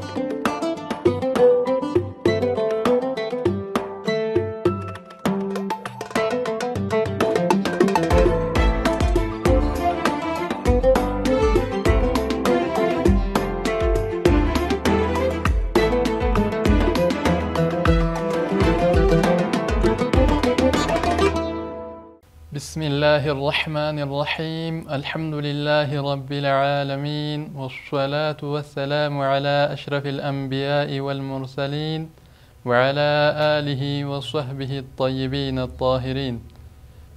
thank you الرحمن الرحيم الحمد لله رب العالمين والصلاة والسلام على أشرف الأنبياء والمرسلين وعلى آله وصحبه الطيبين الطاهرين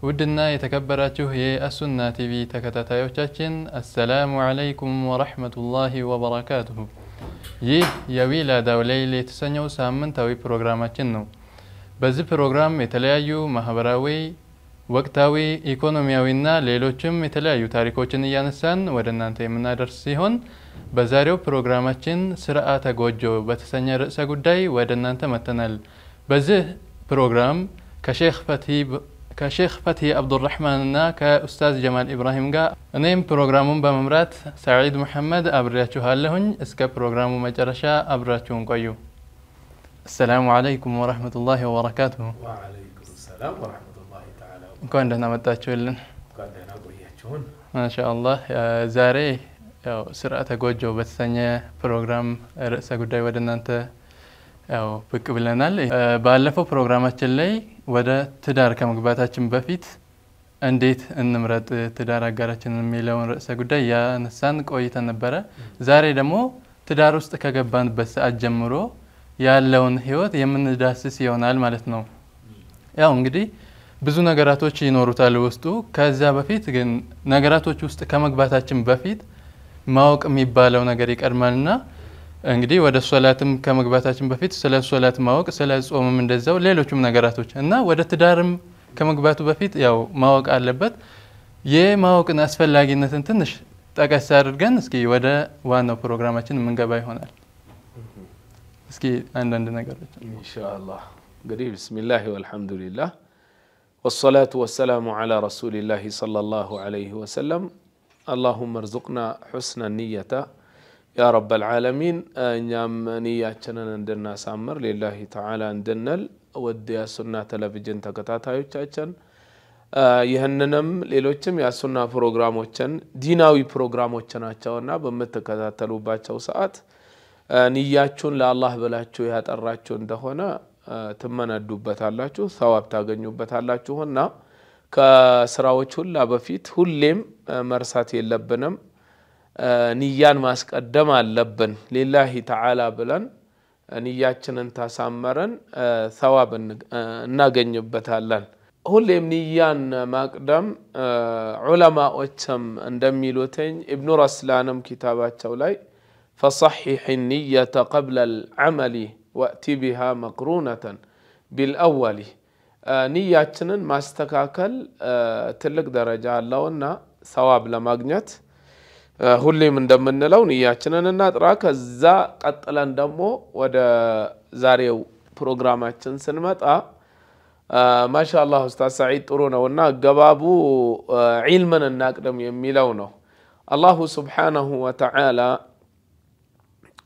ودنا يتكبرته يا السنة في تكتتيوتشن السلام عليكم ورحمة الله وبركاته ይህ የዊላዳ ወለይል የተሰኘው ሳምንታዊ ፕሮግራማችን ነው። بزي بروغرام የተለያዩ مهبراوي ወቅታዊ ኢኮኖሚያዊና ሌሎችም የተለያዩ ታሪኮችን እያነሳን ወደ እናንተ የምናደርስ ሲሆን በዛሬው ፕሮግራማችን ስርዓተ ጎጆ በተሰኘ ርዕሰ ጉዳይ ወደ እናንተ መጥተናል። በዚህ ፕሮግራም ከሼክ አብዱራህማን ና ከኡስታዝ ጀማል ኢብራሂም ጋር እኔም ፕሮግራሙን በመምራት ሳዒድ መሐመድ አብሬያችኋለሁኝ። እስከ ፕሮግራሙ መጨረሻ አብራችሁን ቆዩ። አሰላሙ አለይኩም ورحمة ወበረካቱሁ። وبركاته وعليكم እንኳን ደህና መጣችሁልን። ማሻአላህ ዛሬ ያው ስርዓተ ጎጆ በተሰኘ ፕሮግራም ርዕሰ ጉዳይ ወደ እናንተ ያው ብቅ ብለናል። ባለፈው ፕሮግራማችን ላይ ወደ ትዳር ከመግባታችን በፊት እንዴት እንምረጥ ትዳር አጋራችን የሚለውን ርዕሰ ጉዳይ ያነሳን ቆይተን ነበረ። ዛሬ ደግሞ ትዳር ውስጥ ከገባንበት ሰዓት ጀምሮ ያለውን ህይወት የምንዳስስ ይሆናል ማለት ነው። ያው እንግዲህ ብዙ ነገራቶች ይኖሩታል ውስጡ። ከዛ በፊት ግን ነገራቶች ውስጥ ከመግባታችን በፊት ማወቅ የሚባለው ነገር ይቀድማልና እንግዲህ ወደ ሶላትም ከመግባታችን በፊት ስለ ሶላት ማወቅ፣ ስለ ጾምም እንደዛው ሌሎችም ነገራቶች እና ወደ ትዳርም ከመግባቱ በፊት ያው ማወቅ አለበት። ማወቅን አስፈላጊነትን ትንሽ ጠቀስ አድርገን እስኪ ወደ ዋናው ፕሮግራማችን የምንገባ ይሆናል። እስኪ አንዳንድ ነገሮች ኢንሻአላህ እንግዲህ ብስሚላህ ወልሐምዱሊላህ والصلاة والسلام على رسول الله صلى الله عليه وسلم اللهم ارزقنا حسن النية يا رب العالمين نعم نية جنن اندرنا سامر لله تعالى اندنل ودي سنة تلفجن تقطعتها يوچاچن آه، يهننم ليلوچم يا سنة پروغرام وچن ديناوي پروغرام وچنا اچاونا بمت قطعتلو باچاو ساعت آه، نية چون لا الله بلاچو يا الراچو اندخونا ትመነዱበታላችሁ፣ ሰዋብ እና ከስራዎች ሁላ በፊት ሁሌም መርሳት የለብንም ንያን ማስቀደም አለብን። ሊላሂ ተዓላ ብለን ንያችንን ታሳመረን ሰዋብ እናገኝበታለን። ሁሌም ንያን ማቅደም ዑለማዎችም እንደሚሉትኝ እብኑ ረስላንም ኪታባቸው ላይ ፈሰሒሕ ንየተ ቀብለ ልዓመሊ ወእቲ ቢሃ መቅሩነተን ቢልአወሊ ንያችንን ማስተካከል ትልቅ ደረጃ አለውና ሰዋብ ለማግኘት ሁሌም እንደምንለው ንያችንን እናጥራ። ከዛ ቀጥለን ደግሞ ወደ ዛሬው ፕሮግራማችን ስንመጣ ማሻአላህ ኡስታዝ ሰዒድ ጥሩ ነው እና አገባቡ ዒልምን እናቅድም የሚለው ነው። አላሁ ስብሓነሁ ወተዓላ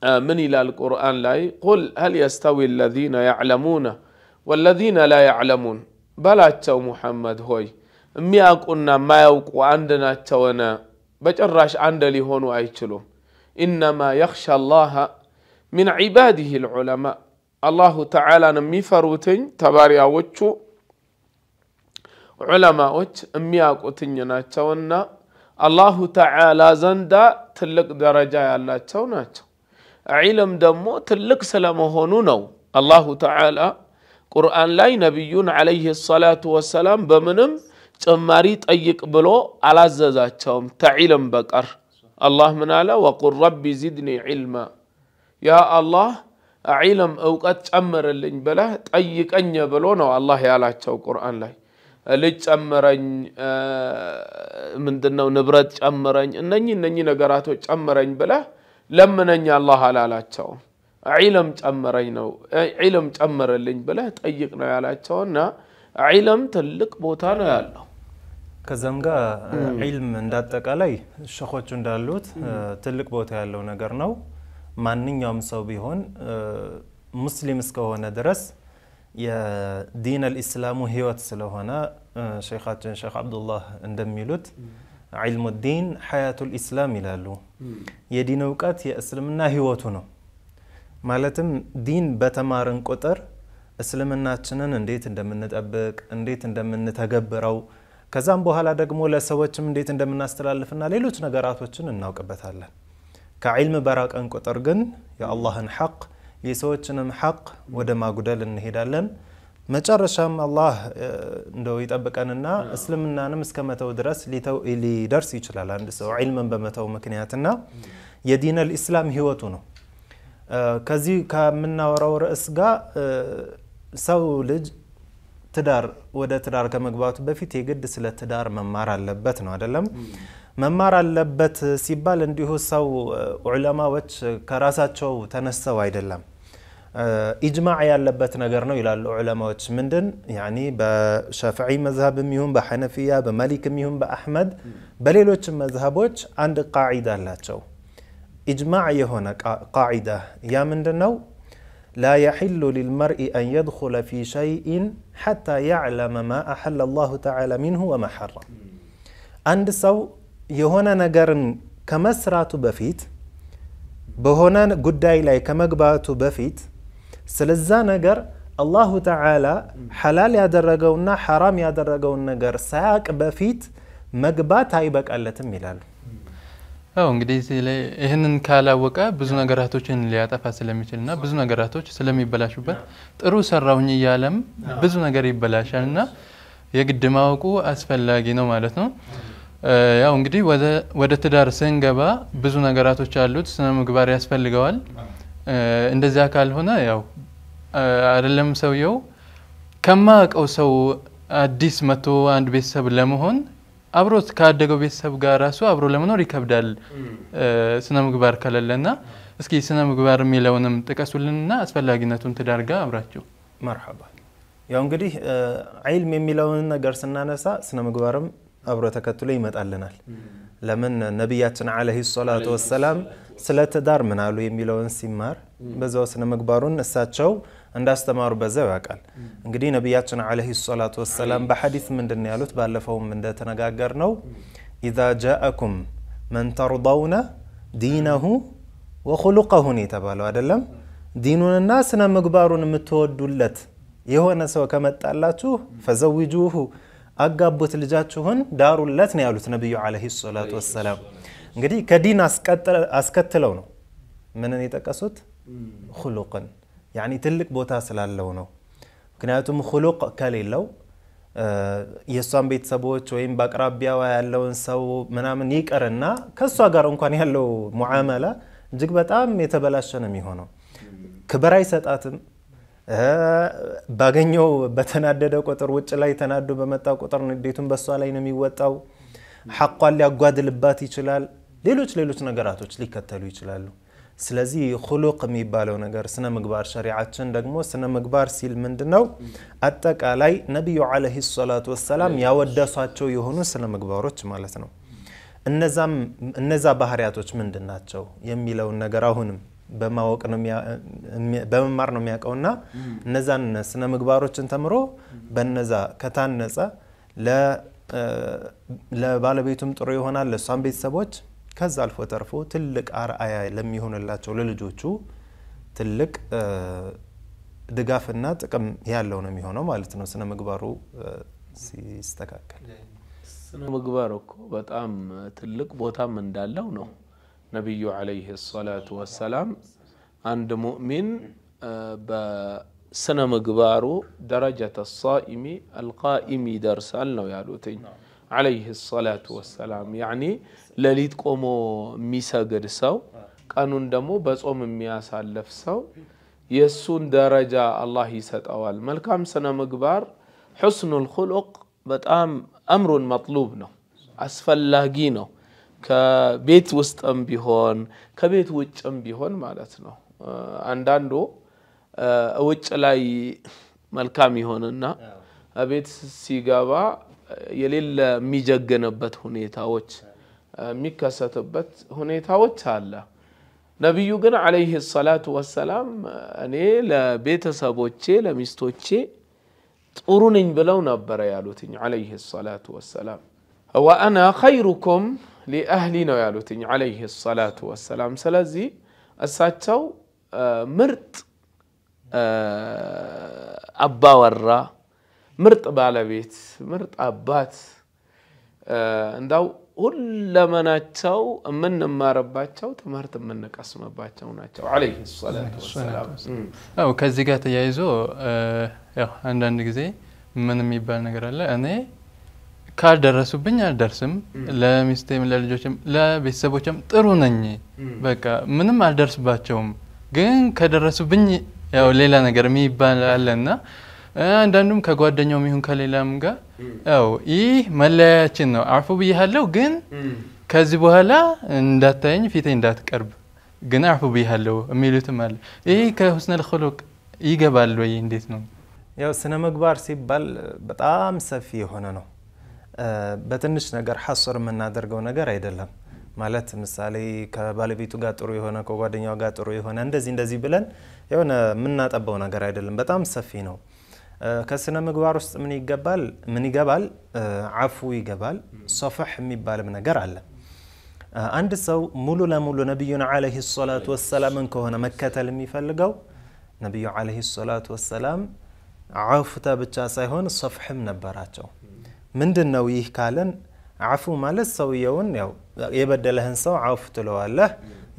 من إلى القرآن لاي قل هل يستوي الذين يعلمون والذين لا يعلمون بلا تشو محمد هوي مي أقولنا ما يوق وعندنا تشونا بجرش عند لي هون وأيتلو إنما يخشى الله من عباده العلماء الله تعالى نمي فروتين تباري أوتشو علماء أوتش مي أقوتين الله تعالى زندا تلك درجة الله تشوناتشو ዒልም ደሞ ትልቅ ስለመሆኑ ነው አላሁ ተዓላ ቁርአን ላይ ነቢዩን ዓለይህ ሰላቱ ወሰላም በምንም ጭማሪ ጠይቅ ብሎ አላዘዛቸውም ተዒልም በቀር አላህ ምን አለ ወቁል ረቢ ዚድኒ ዒልማ ያ አላህ ዒልም እውቀት ጨምርልኝ ብለህ ጠይቀኝ ብሎ ነው አላህ ያላቸው ቁርአን ላይ ልጅ ጨምረኝ ምንድነው ንብረት ጨምረኝ እነኚህ እነኚህ ነገራቶች ጨምረኝ ብለህ ለምነኝ አላህ አላላቸው ዒለም ጨመረኝ ነው ዒለም ጨመረልኝ ብለህ ጠይቅ ነው ያላቸው እና ዒለም ትልቅ ቦታ ነው ያለው። ከዛም ጋር ዒልም እንዳጠቃላይ ሸኾቹ እንዳሉት ትልቅ ቦታ ያለው ነገር ነው። ማንኛውም ሰው ቢሆን ሙስሊም እስከሆነ ድረስ የዲን አልኢስላሙ ህይወት ስለሆነ ሼኻችን ሼክ አብዱላህ እንደሚሉት ዒልሙዲን ሐያቱል ኢስላም ይላሉ። የዲን እውቀት የእስልምና ህይወቱ ነው። ማለትም ዲን በተማርን ቁጥር እስልምናችንን እንዴት እንደምንጠብቅ እንዴት እንደምንተገብረው ከዛም በኋላ ደግሞ ለሰዎችም እንዴት እንደምናስተላልፍና ሌሎች ነገራቶችን እናውቅበታለን። ከዒልም በራቀን ቁጥር ግን የአላህን ሐቅ የሰዎችንም ሐቅ ወደ ማጉደል እንሄዳለን። መጨረሻም አላህ እንደው ይጠብቀንና እስልምናንም እስከ መተው ድረስ ሊደርስ ይችላል አንድ ሰው ዒልምን በመተው ምክንያትና የዲን ልኢስላም ህይወቱ ነው። ከዚህ ከምናወራው ርዕስ ጋር ሰው ልጅ ትዳር ወደ ትዳር ከመግባቱ በፊት የግድ ስለ ትዳር መማር አለበት ነው አይደለም? መማር አለበት ሲባል እንዲሁ ሰው ዑለማዎች ከራሳቸው ተነሰው አይደለም آه، إجماع ያለበት ነገር ነው ይላሉ ዑለማዎች ምንድን ያኒ በሻፍዒ መዝሀብም ይሁን በሐነፊያ በማሊክም ይሁን በአሕመድ በሌሎችም መዝሀቦች አንድ ቃዒዳ አላቸው إجماع يهونا قاعدة يا من دنو لا يحل للمرء أن يدخل في شيء حتى يعلم ما أحل الله تعالى منه وما حرم عند سو يهونا نقرن كمسرات بفيت بهونا قداي لاي كمقبات بفيت ስለዛ ነገር አላሁ ተዓላ ሐላል ያደረገውና ሐራም ያደረገውን ነገር ሳያቅ በፊት መግባት አይበቃለትም ይላሉ። አዎ እንግዲህ ይህንን ካላወቀ ብዙ ነገራቶችን ሊያጠፋ ስለሚችል ብዙ ነገራቶች ስለሚበላሹበት ጥሩ ሰራውኝ እያለም ብዙ ነገር ይበላሻል የግድ ማወቁ አስፈላጊ ነው ማለት ነው። ያው እንግዲህ ወደ ትዳር ስንገባ ብዙ ነገራቶች አሉት፣ ስነ ምግባር ያስፈልገዋል። እንደዚያ ካልሆነ ያው አይደለም ሰውየው ከማያውቀው ሰው አዲስ መቶ አንድ ቤተሰብ ለመሆን አብሮት ካደገው ቤተሰብ ጋር ራሱ አብሮ ለመኖር ይከብዳል ስነ ምግባር ከሌለና። እስኪ ስነ ምግባር የሚለውንም ጥቀሱልንና አስፈላጊነቱን ትዳርጋ አብራችሁ መርሐባ። ያው እንግዲህ ዒልም የሚለውን ነገር ስናነሳ ስነ ምግባርም አብሮ ተከትሎ ይመጣልናል። ለምን ነቢያችን ዓለይሂ ሰላቱ ወሰላም ስለ ትዳር ምናሉ የሚለውን ሲማር በዛው ስነ ምግባሩን እሳቸው እንዳስተማሩ በዛው ያውቃል። እንግዲህ ነቢያችን ዓለይሂ ሰላቱ ወሰላም በሐዲስ ምንድን ነው ያሉት? ባለፈውም እንደተነጋገር ነው ኢዛ ጃአኩም መን ተርዳውነ ዲነሁ ወኹሉቀሁን የተባለው አይደለም። ዲኑንና ስነ ምግባሩን የምትወዱለት የሆነ ሰው ከመጣላችሁ ፈዘዊጁሁ አጋቡት፣ ልጃችሁን ዳሩለት ነው ያሉት ነቢዩ ዓለይሂ ሰላቱ ወሰላም። እንግዲህ ከዲን አስከትለው ነው ምንን የጠቀሱት? ኹሉቅን ያኒ ትልቅ ቦታ ስላለው ነው። ምክንያቱም ሁሉቅ ከሌለው የእሷን ቤተሰቦች ወይም በአቅራቢያዋ ያለውን ሰው ምናምን ይቅርና ከእሷ ጋር እንኳን ያለው ሙዓመላ እጅግ በጣም የተበላሸ ነው የሚሆነው። ክብር አይሰጣትም። ባገኘው በተናደደ ቁጥር ውጭ ላይ ተናዶ በመጣ ቁጥር ንዴቱን በእሷ ላይ ነው የሚወጣው። ሐቋን ሊያጓድልባት ይችላል። ሌሎች ሌሎች ነገራቶች ሊከተሉ ይችላሉ። ስለዚህ ሁሉቅ የሚባለው ነገር ስነ ምግባር፣ ሸሪዓችን ደግሞ ስነ ምግባር ሲል ምንድን ነው? አጠቃላይ ነቢዩ ዓለይሂ ሰላቱ ወሰላም ያወደሷቸው የሆኑ ስነ ምግባሮች ማለት ነው። እነዛ ባህሪያቶች ምንድን ናቸው የሚለውን ነገር አሁንም በማወቅ በመማር ነው የሚያውቀውና እነዛን ስነ ምግባሮችን ተምሮ በነዛ ከታነጸ ለባለቤቱም ጥሩ ይሆናል፣ ለእሷም ቤተሰቦች ከዛ አልፎ ተርፎ ትልቅ አርአያ ለሚሆንላቸው ለልጆቹ ትልቅ ድጋፍና ጥቅም ያለው ነው የሚሆነው ማለት ነው። ስነ ምግባሩ ሲስተካከል ስነ ምግባር እኮ በጣም ትልቅ ቦታም እንዳለው ነው። ነቢዩ ዓለይህ ሰላቱ ወሰላም አንድ ሙእሚን በስነ ምግባሩ ደረጀተ ሳኢሚ አልቃኢሚ ይደርሳል ነው ያሉትኝ። ዓለይህ ሰላቱ ወሰላም። ያኔ ሌሊት ቆሞ የሚሰግድ ሰው ቀኑን ደግሞ በጾም የሚያሳልፍ ሰው የእሱን ደረጃ አላህ ይሰጠዋል። መልካም ስነ ምግባር ሑስኑል ኹሉቅ በጣም አምሩን መጥሉብ ነው፣ አስፈላጊ ነው። ከቤት ውስጥም ቢሆን ከቤት ውጭም ቢሆን ማለት ነው። አንዳንዱ ውጭ ላይ መልካም ይሆንና ቤት ሲገባ يليل ميجاجنا بات هوني تاوت ميكا ساتبات هوني تاوت هالا نبي يوغن عليه الصلاة والسلام اني لا بيتا سابوتشي لا ميستوتشي تورونين بلون برايالوتين عليه الصلاة والسلام وانا خيركم لأهلنا يالوتين عليه الصلاة والسلام سلازي الساتو مرت أبا وراء ምርጥ ባለቤት፣ ምርጥ አባት እንዳው ሁለመናቸው የምንማርባቸው ትምህርት የምንቀስምባቸው ናቸው። ዓለይሂ ሰላቱ ከዚህ ጋር ተያይዞ አንዳንድ ጊዜ ምን የሚባል ነገር አለ፣ እኔ ካልደረሱብኝ አልደርስም፣ ለሚስቴም፣ ለልጆችም፣ ለቤተሰቦችም ጥሩ ነኝ፣ በቃ ምንም አልደርስባቸውም፣ ግን ከደረሱብኝ ያው ሌላ ነገር የሚባል አለና አንዳንዱም ከጓደኛውም ይሁን ከሌላም ጋር ው ይህ መለያያችን ነው። አርፎ ብያለው፣ ግን ከዚህ በኋላ እንዳታየኝ፣ ፊቴ እንዳትቀርብ፣ ግን አርፎ ብያለው የሚሉትም አለ። ይህ ከሁስነል ኸሎቅ ይገባል ወይ? እንዴት ነው? ያው ስነ ምግባር ሲባል በጣም ሰፊ የሆነ ነው። በትንሽ ነገር ሀሶር የምናደርገው ነገር አይደለም። ማለት ምሳሌ ከባለቤቱ ጋር ጥሩ የሆነ ከጓደኛው ጋር ጥሩ የሆነ እንደዚህ እንደዚህ ብለን የሆነ የምናጠባው ነገር አይደለም። በጣም ሰፊ ነው። ከስነ ምግባር ውስጥ ምን ይገባል? ምን ይገባል? አፉ ይገባል። ሶፍሕ የሚባልም ነገር አለ። አንድ ሰው ሙሉ ለሙሉ ነቢዩን ዓለይሂ ሰላቱ ወሰላምን ከሆነ መከተል የሚፈልገው ነቢዩ ዓለይሂ ሰላቱ ወሰላም ዓፉተ ብቻ ሳይሆን ሶፍሕም ነበራቸው። ምንድን ነው ይህ ካለን አፉ ማለት ሰውየውን ያው የበደለህን ሰው አፉ ትለዋለህ።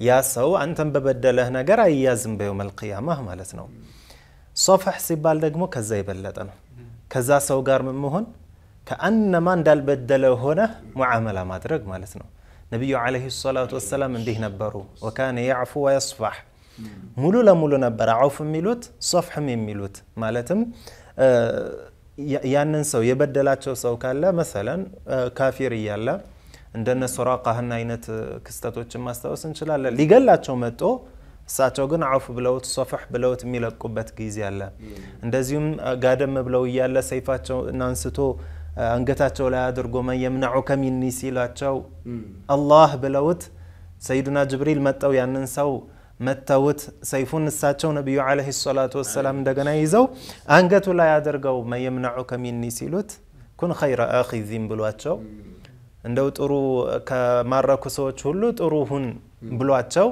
ያ ሰው አንተን በበደለህ ነገር አይያዝም በየውመል ቂያማህ ማለት ነው። صفح سيبال دقمو كزاي بلدنا كزا سوغار من مهن كأنما اندال بدلو هنا معاملة ما درق مالتنا نبي عليه الصلاة والسلام انديه نبرو وكان يعفو ويصفح ملو لا ملو نبر عوف ملوت صفح من ميلوت مالتم يانن سو يبدلات شو سو كالا مثلا كافير يالا عندنا سراقة هنا اينت كستاتو ما استوسن شلالا لقلات شو متو ساتوغن عوف بلوت صفح بلوت ميلك كوبات جيزيالا. اندزيم غادم بلو يالا سيفاتو نانستو انغتاتو لا درغوما يمنعو كم ينسيلاتو الله بلوت سيدنا جبريل متو يعني متوت سيفون الساتشو نبيو عليه الصلاة والسلام دقنا يزو أنقت لا يدرقو ما يمنعك من نسيلوت كن خير آخي ذين بلواتشو عندو تقرو كمارا كسوة تقولو تقروهن بلواتشو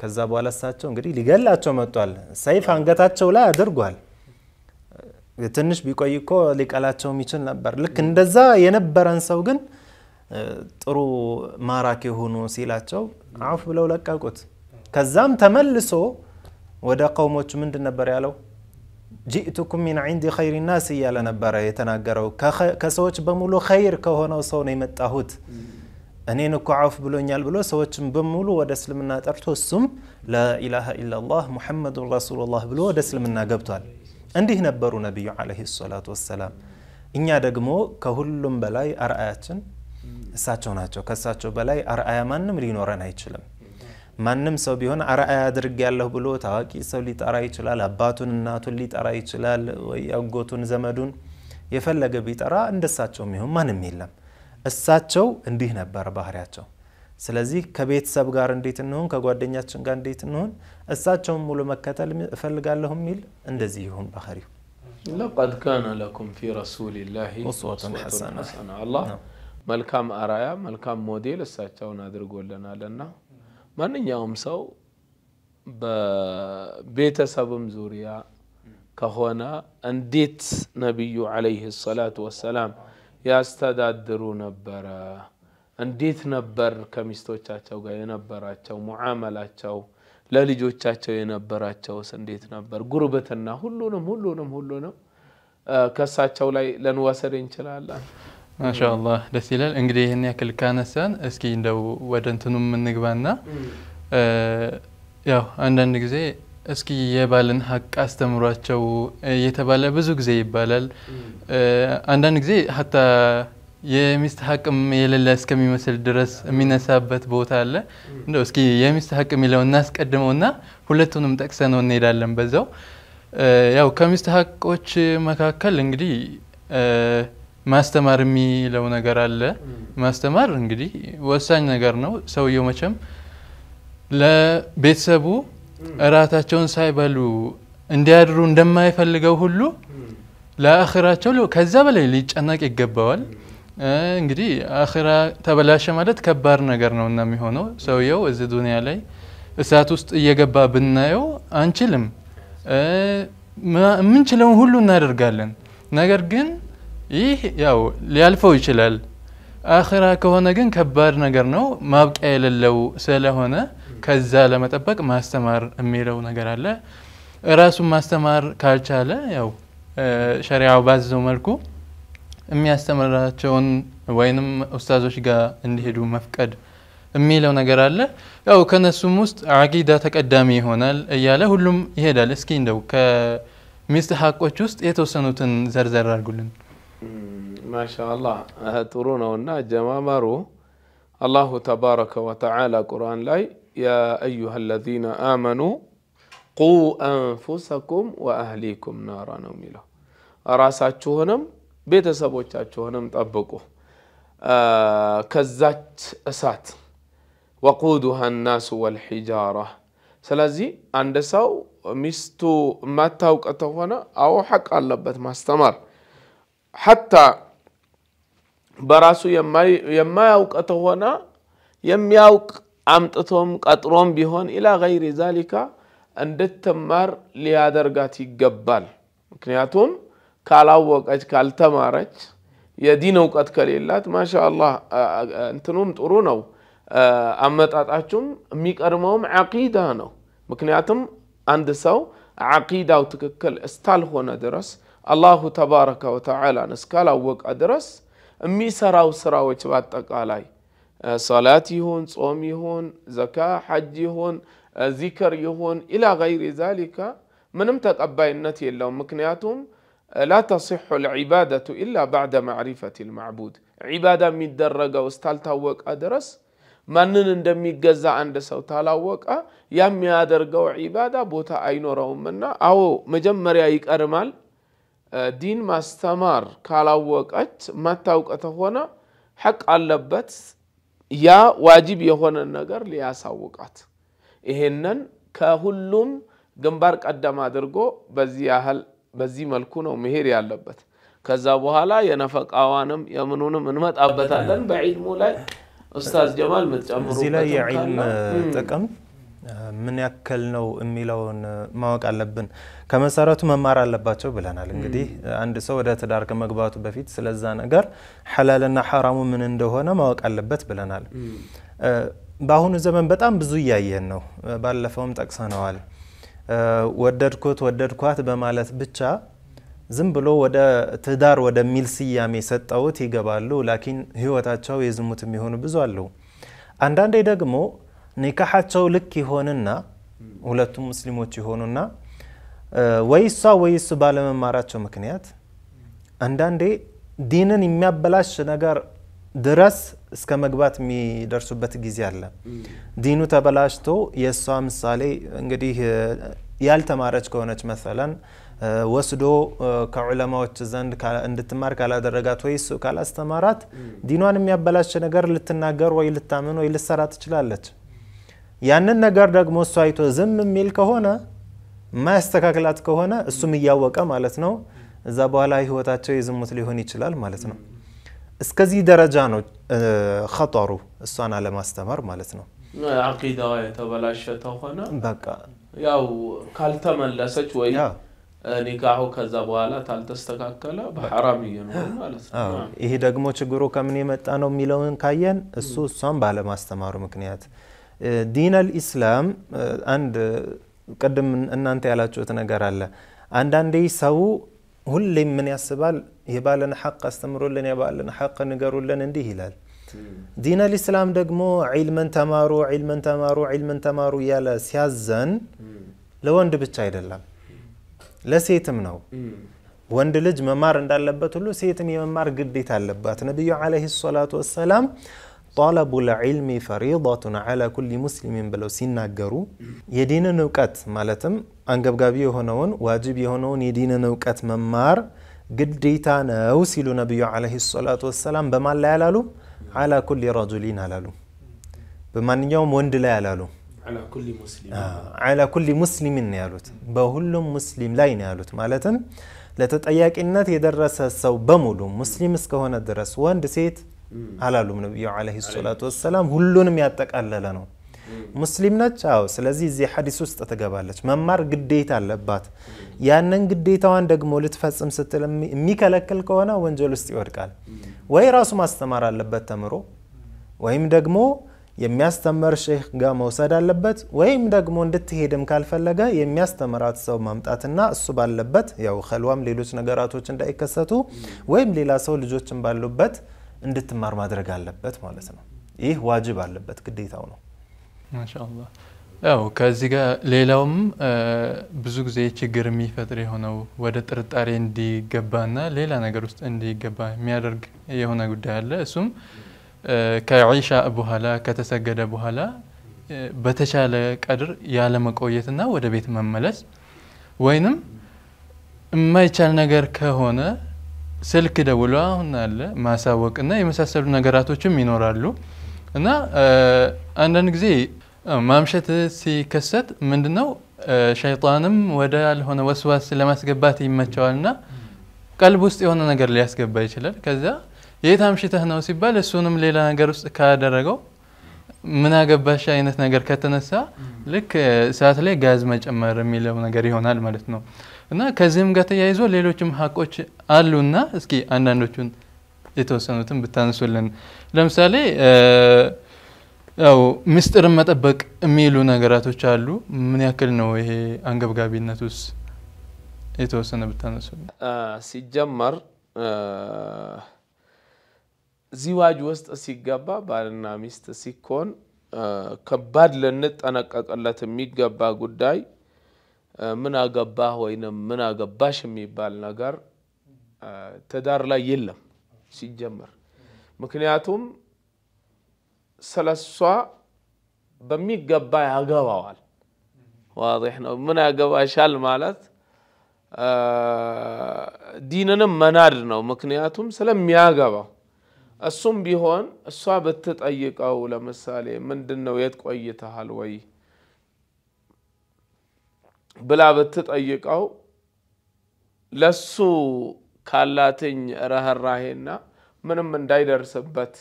ከዛ በኋላ እሳቸው እንግዲህ ሊገላቸው መጥቷል። ሰይፍ አንገታቸው ላይ አድርጓል። ትንሽ ቢቆይ እኮ የሚችል ይችል ነበር። ልክ እንደዛ የነበረን ሰው ግን ጥሩ ማራኪ የሆኑ ሲላቸው አፍ ብለው ለቀቁት። ከዛም ተመልሶ ወደ ቀውሞቹ ምንድን ነበር ያለው? ጂእቱኩም ሚን ዒንዲ ኸይሪ ናስ እያለ ነበረ የተናገረው። ከሰዎች በሙሉ ኸይር ከሆነው ሰው ነው የመጣሁት እኔን እኮ አውፍ ብሎኛል ብሎ ሰዎችን በሙሉ ወደ እስልምና ጠርቶ እሱም ላኢላሃ ኢላላህ ሙሐመዱን ረሱሉላህ ብሎ ወደ እስልምና ገብቷል። እንዲህ ነበሩ ነቢዩ ዓለይሂ ሰላቱ ወሰላም። እኛ ደግሞ ከሁሉም በላይ አርአያችን እሳቸው ናቸው። ከእሳቸው በላይ አርአያ ማንም ሊኖረን አይችልም። ማንም ሰው ቢሆን አርአያ አድርግ ያለሁ ብሎ ታዋቂ ሰው ሊጠራ ይችላል። አባቱን እናቱን ሊጠራ ይችላል። ወይ አጎቱን ዘመዱን የፈለገ ቢጠራ እንደሳቸው የሚሆን ማንም የለም። እሳቸው እንዲህ ነበር ባህሪያቸው። ስለዚህ ከቤተሰብ ጋር እንዴት እንሆን፣ ከጓደኛችን ጋር እንዴት እንሆን፣ እሳቸውን ሙሉ መከተል እፈልጋለሁ የሚል እንደዚህ ይሁን ባህሪው። ለቀድ ካነ ለኩም ፊ ረሱሊላሂ ኡስወቱን ሐሰና አላህ መልካም አራያ መልካም ሞዴል እሳቸውን አድርጎልናል እና ማንኛውም ሰው በቤተሰብም ዙሪያ ከሆነ እንዴት ነቢዩ አለይህ ሰላቱ ወሰላም ያስተዳድሩ ነበረ። እንዴት ነበር ከሚስቶቻቸው ጋር የነበራቸው ሙዓመላቸው? ለልጆቻቸው የነበራቸውስ እንዴት ነበር? ጉርብትና ሁሉንም ሁሉንም ሁሉንም ከእሳቸው ላይ ልንወስድ እንችላለን። ማሻአላህ ደስ ይላል። እንግዲህ ይህን ያክል ካነሳን እስኪ እንደው ወደ እንትኑ የምንግባና ያው አንዳንድ ጊዜ እስኪ የባልን ሀቅ አስተምሯቸው እየተባለ ብዙ ጊዜ ይባላል። አንዳንድ ጊዜ ሀታ የሚስት ሀቅም የሌለ እስከሚመስል ድረስ የሚነሳበት ቦታ አለ። እንደው እስኪ የሚስት ሀቅ እናስቀድመው ና ሁለቱንም ነው እንሄዳለን በዛው። ያው ከሚስት ሀቆች መካከል እንግዲህ ማስተማር የሚለው ነገር አለ። ማስተማር እንግዲህ ወሳኝ ነገር ነው። ሰውየው መቼም ለቤተሰቡ እራታቸውን ሳይበሉ እንዲያድሩ እንደማይፈልገው ሁሉ ለአኺራቸው ከዛ በላይ ሊጨነቅ ይገባዋል። እንግዲህ አኺራ ተበላሸ ማለት ከባድ ነገር ነው እና የሚሆነው ሰውየው እዚህ ዱንያ ላይ እሳት ውስጥ እየገባ ብናየው አንችልም። የምንችለውን ሁሉ እናደርጋለን። ነገር ግን ይህ ያው ሊያልፈው ይችላል። አኺራ ከሆነ ግን ከባድ ነገር ነው፣ ማብቂያ የሌለው ስለሆነ ከዛ ለመጠበቅ ማስተማር የሚለው ነገር አለ። እራሱን ማስተማር ካልቻለ ያው ሸሪያው ባዘው መልኩ የሚያስተምራቸውን ወይንም ኡስታዞች ጋር እንዲሄዱ መፍቀድ የሚለው ነገር አለ። ያው ከነሱም ውስጥ አቂዳ ተቀዳሚ ይሆናል እያለ ሁሉም ይሄዳል። እስኪ እንደው ከሚስት ሀቆች ውስጥ የተወሰኑትን ዘርዘር አድርጉልን። ማሻአላ ጥሩ እና ጀማማሩ አላሁ ተባረከ ወተላ ቁርአን ላይ يا أيها الذين آمنوا قوا أنفسكم وأهليكم نارا ነው የሚለው ራሳችሁንም ቤተሰቦቻችሁንም ጠብቁ ከዛች እሳት ወቁዱሃ ናሱ ወልሒጃራ ስለዚህ አንድ ሰው ሚስቱ የማታውቅ ተሆነ አዎ ሐቅ አለበት ማስተማር ሐታ በራሱ የማያውቅ ተሆነ የሚያውቅ አምጥቶም ቀጥሮም ቢሆን ኢላ ገይሪ ዛሊካ እንድትማር ሊያደርጋት ይገባል። ምክንያቱም ካላወቀች ካልተማረች የዲን እውቀት ከሌላት ማሻ አላህ እንትኑም ጥሩ ነው፣ አመጣጣችሁም የሚቀድመውም ዓቂዳ ነው። ምክንያቱም አንድ ሰው ዓቂዳው ትክክል እስካልሆነ ድረስ አላሁ ተባረከ ወተዓላን እስካላወቀ ድረስ የሚሰራው ስራዎች በአጠቃላይ آه، صلاة يهون صوم يهون زكاة حج يهون آه، ذكر يهون إلى غير ذلك منم تقبلنة يلهم مكنياتهم آه، لا تصح العبادة إلا بعد معرفة المعبود عبادة የሚደረገ እስካልታወቀ ድረስ ማንን እንደሚገዛ አንድ ሰው ታላወቀ የሚያደርገው ዒባዳ ቦታ أرمال دين ما استمر كالاوك أت ما تاوك أتخونا حق አለበት ያ ዋጅብ የሆነ ነገር ሊያሳውቃት ይሄንን ከሁሉም ግንባር ቀደም አድርጎ በዚህ ያህል በዚህ መልኩ ነው መሄድ ያለበት። ከዛ በኋላ የነፈቃዋንም የምኑንም እንመጣበታለን። በዒልሙ ላይ ኡስታዝ ጀማል ምትጨምሩ እዚህ ላይ የዒልም ጥቅም ምን ያክል ነው የሚለውን ማወቅ አለብን። ከመሰረቱ መማር አለባቸው ብለናል። እንግዲህ አንድ ሰው ወደ ትዳር ከመግባቱ በፊት ስለዛ ነገር ሐላልና ሐራሙ ምን እንደሆነ ማወቅ አለበት ብለናል። በአሁኑ ዘመን በጣም ብዙ እያየን ነው። ባለፈውም ጠቅሰነዋል። ወደድኩት ወደድኳት በማለት ብቻ ዝም ብሎ ወደ ትዳር ወደሚል ስያሜ ሰጠውት ይገባሉ። ላኪን ህይወታቸው የዝሙት የሚሆኑ ብዙ አለው። አንዳንዴ ደግሞ ኒካሓቸው ልክ ይሆንና ሁለቱም ሙስሊሞች ይሆኑና ወይ እሷ ወይ እሱ ባለመማራቸው ምክንያት አንዳንዴ ዲንን የሚያበላሽ ነገር ድረስ እስከ መግባት የሚደርሱበት ጊዜ አለ። ዲኑ ተበላሽቶ የእሷ ምሳሌ እንግዲህ ያልተማረች ከሆነች መሰለን ወስዶ ከዑለማዎች ዘንድ እንድትማር ካላደረጋት ወይ እሱ ካላስተማራት ዲኗን የሚያበላሽ ነገር ልትናገር ወይ ልታምን ወይ ልትሰራ ትችላለች። ያንን ነገር ደግሞ እሱ አይቶ ዝም የሚል ከሆነ የማያስተካክላት ከሆነ እሱም እያወቀ ማለት ነው እዛ በኋላ ህይወታቸው የዝሙት ሊሆን ይችላል ማለት ነው። እስከዚህ ደረጃ ነው ከጠሩ እሷን አለማስተማር ማለት ነው። አቂዳዋ የተበላሸ ተሆነ በቃ ያው ካልተመለሰች ወይ ኒካሁ ከዛ በኋላ ታልተስተካከለ በሐራም እየኖሩ ማለት ነው። ይሄ ደግሞ ችግሩ ከምን የመጣ ነው የሚለውን ካየን እሱ እሷን ባለማስተማሩ ምክንያት دين الإسلام عند ቅድም እናንተ ያላችሁት ነገር አለ አንዳንዴ ሰው ሁሌም ምን ያስባል የባለን ሐቅ አስተምሩልን የባለን ሐቅ ንገሩልን እንዲህ ይላል ዲን አልእስላም ደግሞ ዒልመን ተማሩ ዒልመን ተማሩ ዒልመን ተማሩ እያለ ሲያዘን ለወንድ ብቻ አይደለም ለሴትም ነው ወንድ ልጅ መማር እንዳለበት ሁሉ ሴትም የመማር ግዴታ አለባት ነቢዩ አለህ ሰላቱ ወሰላም طلب العلم فريضة على كل مسلم بلو سين ناقرو يدين نوكات مالتم أنقب قابي هنون واجب هنون يدين نوكات ممار قديتا نوسل نبي عليه الصلاة والسلام بما لا على كل رجلين على لو بما نيوم وند لا على على كل مسلم آه. على كل مسلم نيالوت بهل مسلم لا ينالوت مالتم لا تتأياك إنت يدرس سو بمولو مسلم اسكهون الدرس وند سيت አላሉም ነቢዩ ዓለይሂ ሰላቱ ወሰላም። ሁሉንም ያጠቃለለ ነው። ሙስሊም ነች። አዎ። ስለዚህ እዚህ ሀዲስ ውስጥ ትገባለች። መማር ግዴታ አለባት። ያንን ግዴታዋን ደግሞ ልትፈጽም ስትል የሚከለክል ከሆነ ወንጀል ውስጥ ይወድቃል። ወይ ራሱ ማስተማር አለበት ተምሮ፣ ወይም ደግሞ የሚያስተምር ሼህ ጋር መውሰድ አለበት። ወይም ደግሞ እንድትሄድም ካልፈለገ የሚያስተምራት ሰው ማምጣትና እሱ ባለበት ያው ኸልዋም ሌሎች ነገራቶች እንዳይከሰቱ ወይም ሌላ ሰው ልጆችን ባሉበት እንድትማር ማድረግ አለበት ማለት ነው። ይህ ዋጅብ አለበት፣ ግዴታው ነው። ማሻአላህ። ያው ከዚህ ጋር ሌላውም ብዙ ጊዜ ችግር የሚፈጥር የሆነው ወደ ጥርጣሬ እንዲገባና ሌላ ነገር ውስጥ እንዲገባ የሚያደርግ የሆነ ጉዳይ አለ። እሱም ከዒሻ በኋላ ከተሰገደ በኋላ በተቻለ ቀድር ያለ ያለመቆየትና ወደ ቤት መመለስ ወይንም የማይቻል ነገር ከሆነ ስልክ ደውሎ አሁን አለ ማሳወቅና የመሳሰሉ ነገራቶችም ይኖራሉ እና አንዳንድ ጊዜ ማምሸት ሲከሰት ምንድነው ሸይጣንም ወደ ያልሆነ ወስዋስ ለማስገባት ይመቸዋልና ቀልብ ውስጥ የሆነ ነገር ሊያስገባ ይችላል። ከዚያ የት አምሽተህ ነው ሲባል እሱንም ሌላ ነገር ውስጥ ካደረገው ምን አገባሽ አይነት ነገር ከተነሳ ልክ ሰዓት ላይ ጋዝ መጨመር የሚለው ነገር ይሆናል ማለት ነው። እና ከዚህም ጋር ተያይዞ ሌሎችም ሀቆች አሉና እስኪ አንዳንዶቹን የተወሰኑትን ብታነሱልን። ለምሳሌ ያው ምስጢርን መጠበቅ የሚሉ ነገራቶች አሉ። ምን ያክል ነው ይሄ አንገብጋቢነት ውስጥ የተወሰነ ብታነሱልን። ሲጀመር ዚዋጅ ውስጥ ሲገባ ባልና ሚስት ሲኮን ከባድ ልንጠነቀቅለት የሚገባ ጉዳይ ምን አገባህ ወይንም ምን አገባሽ የሚባል ነገር ትዳር ላይ የለም ሲጀመር። ምክንያቱም ስለሷ በሚገባ ያገባዋል። ዋዲህ ነው። ምን ያገባሻል ማለት ዲንንም መናድ ነው። ምክንያቱም ስለሚያገባው እሱም ቢሆን እሷ ብትጠይቀው ለምሳሌ ምንድን ነው የት ቆይተሃል ወይ ብላ ብትጠይቀው ለሱ ካላትኝ ረህራሄና ምንም እንዳይደርስበት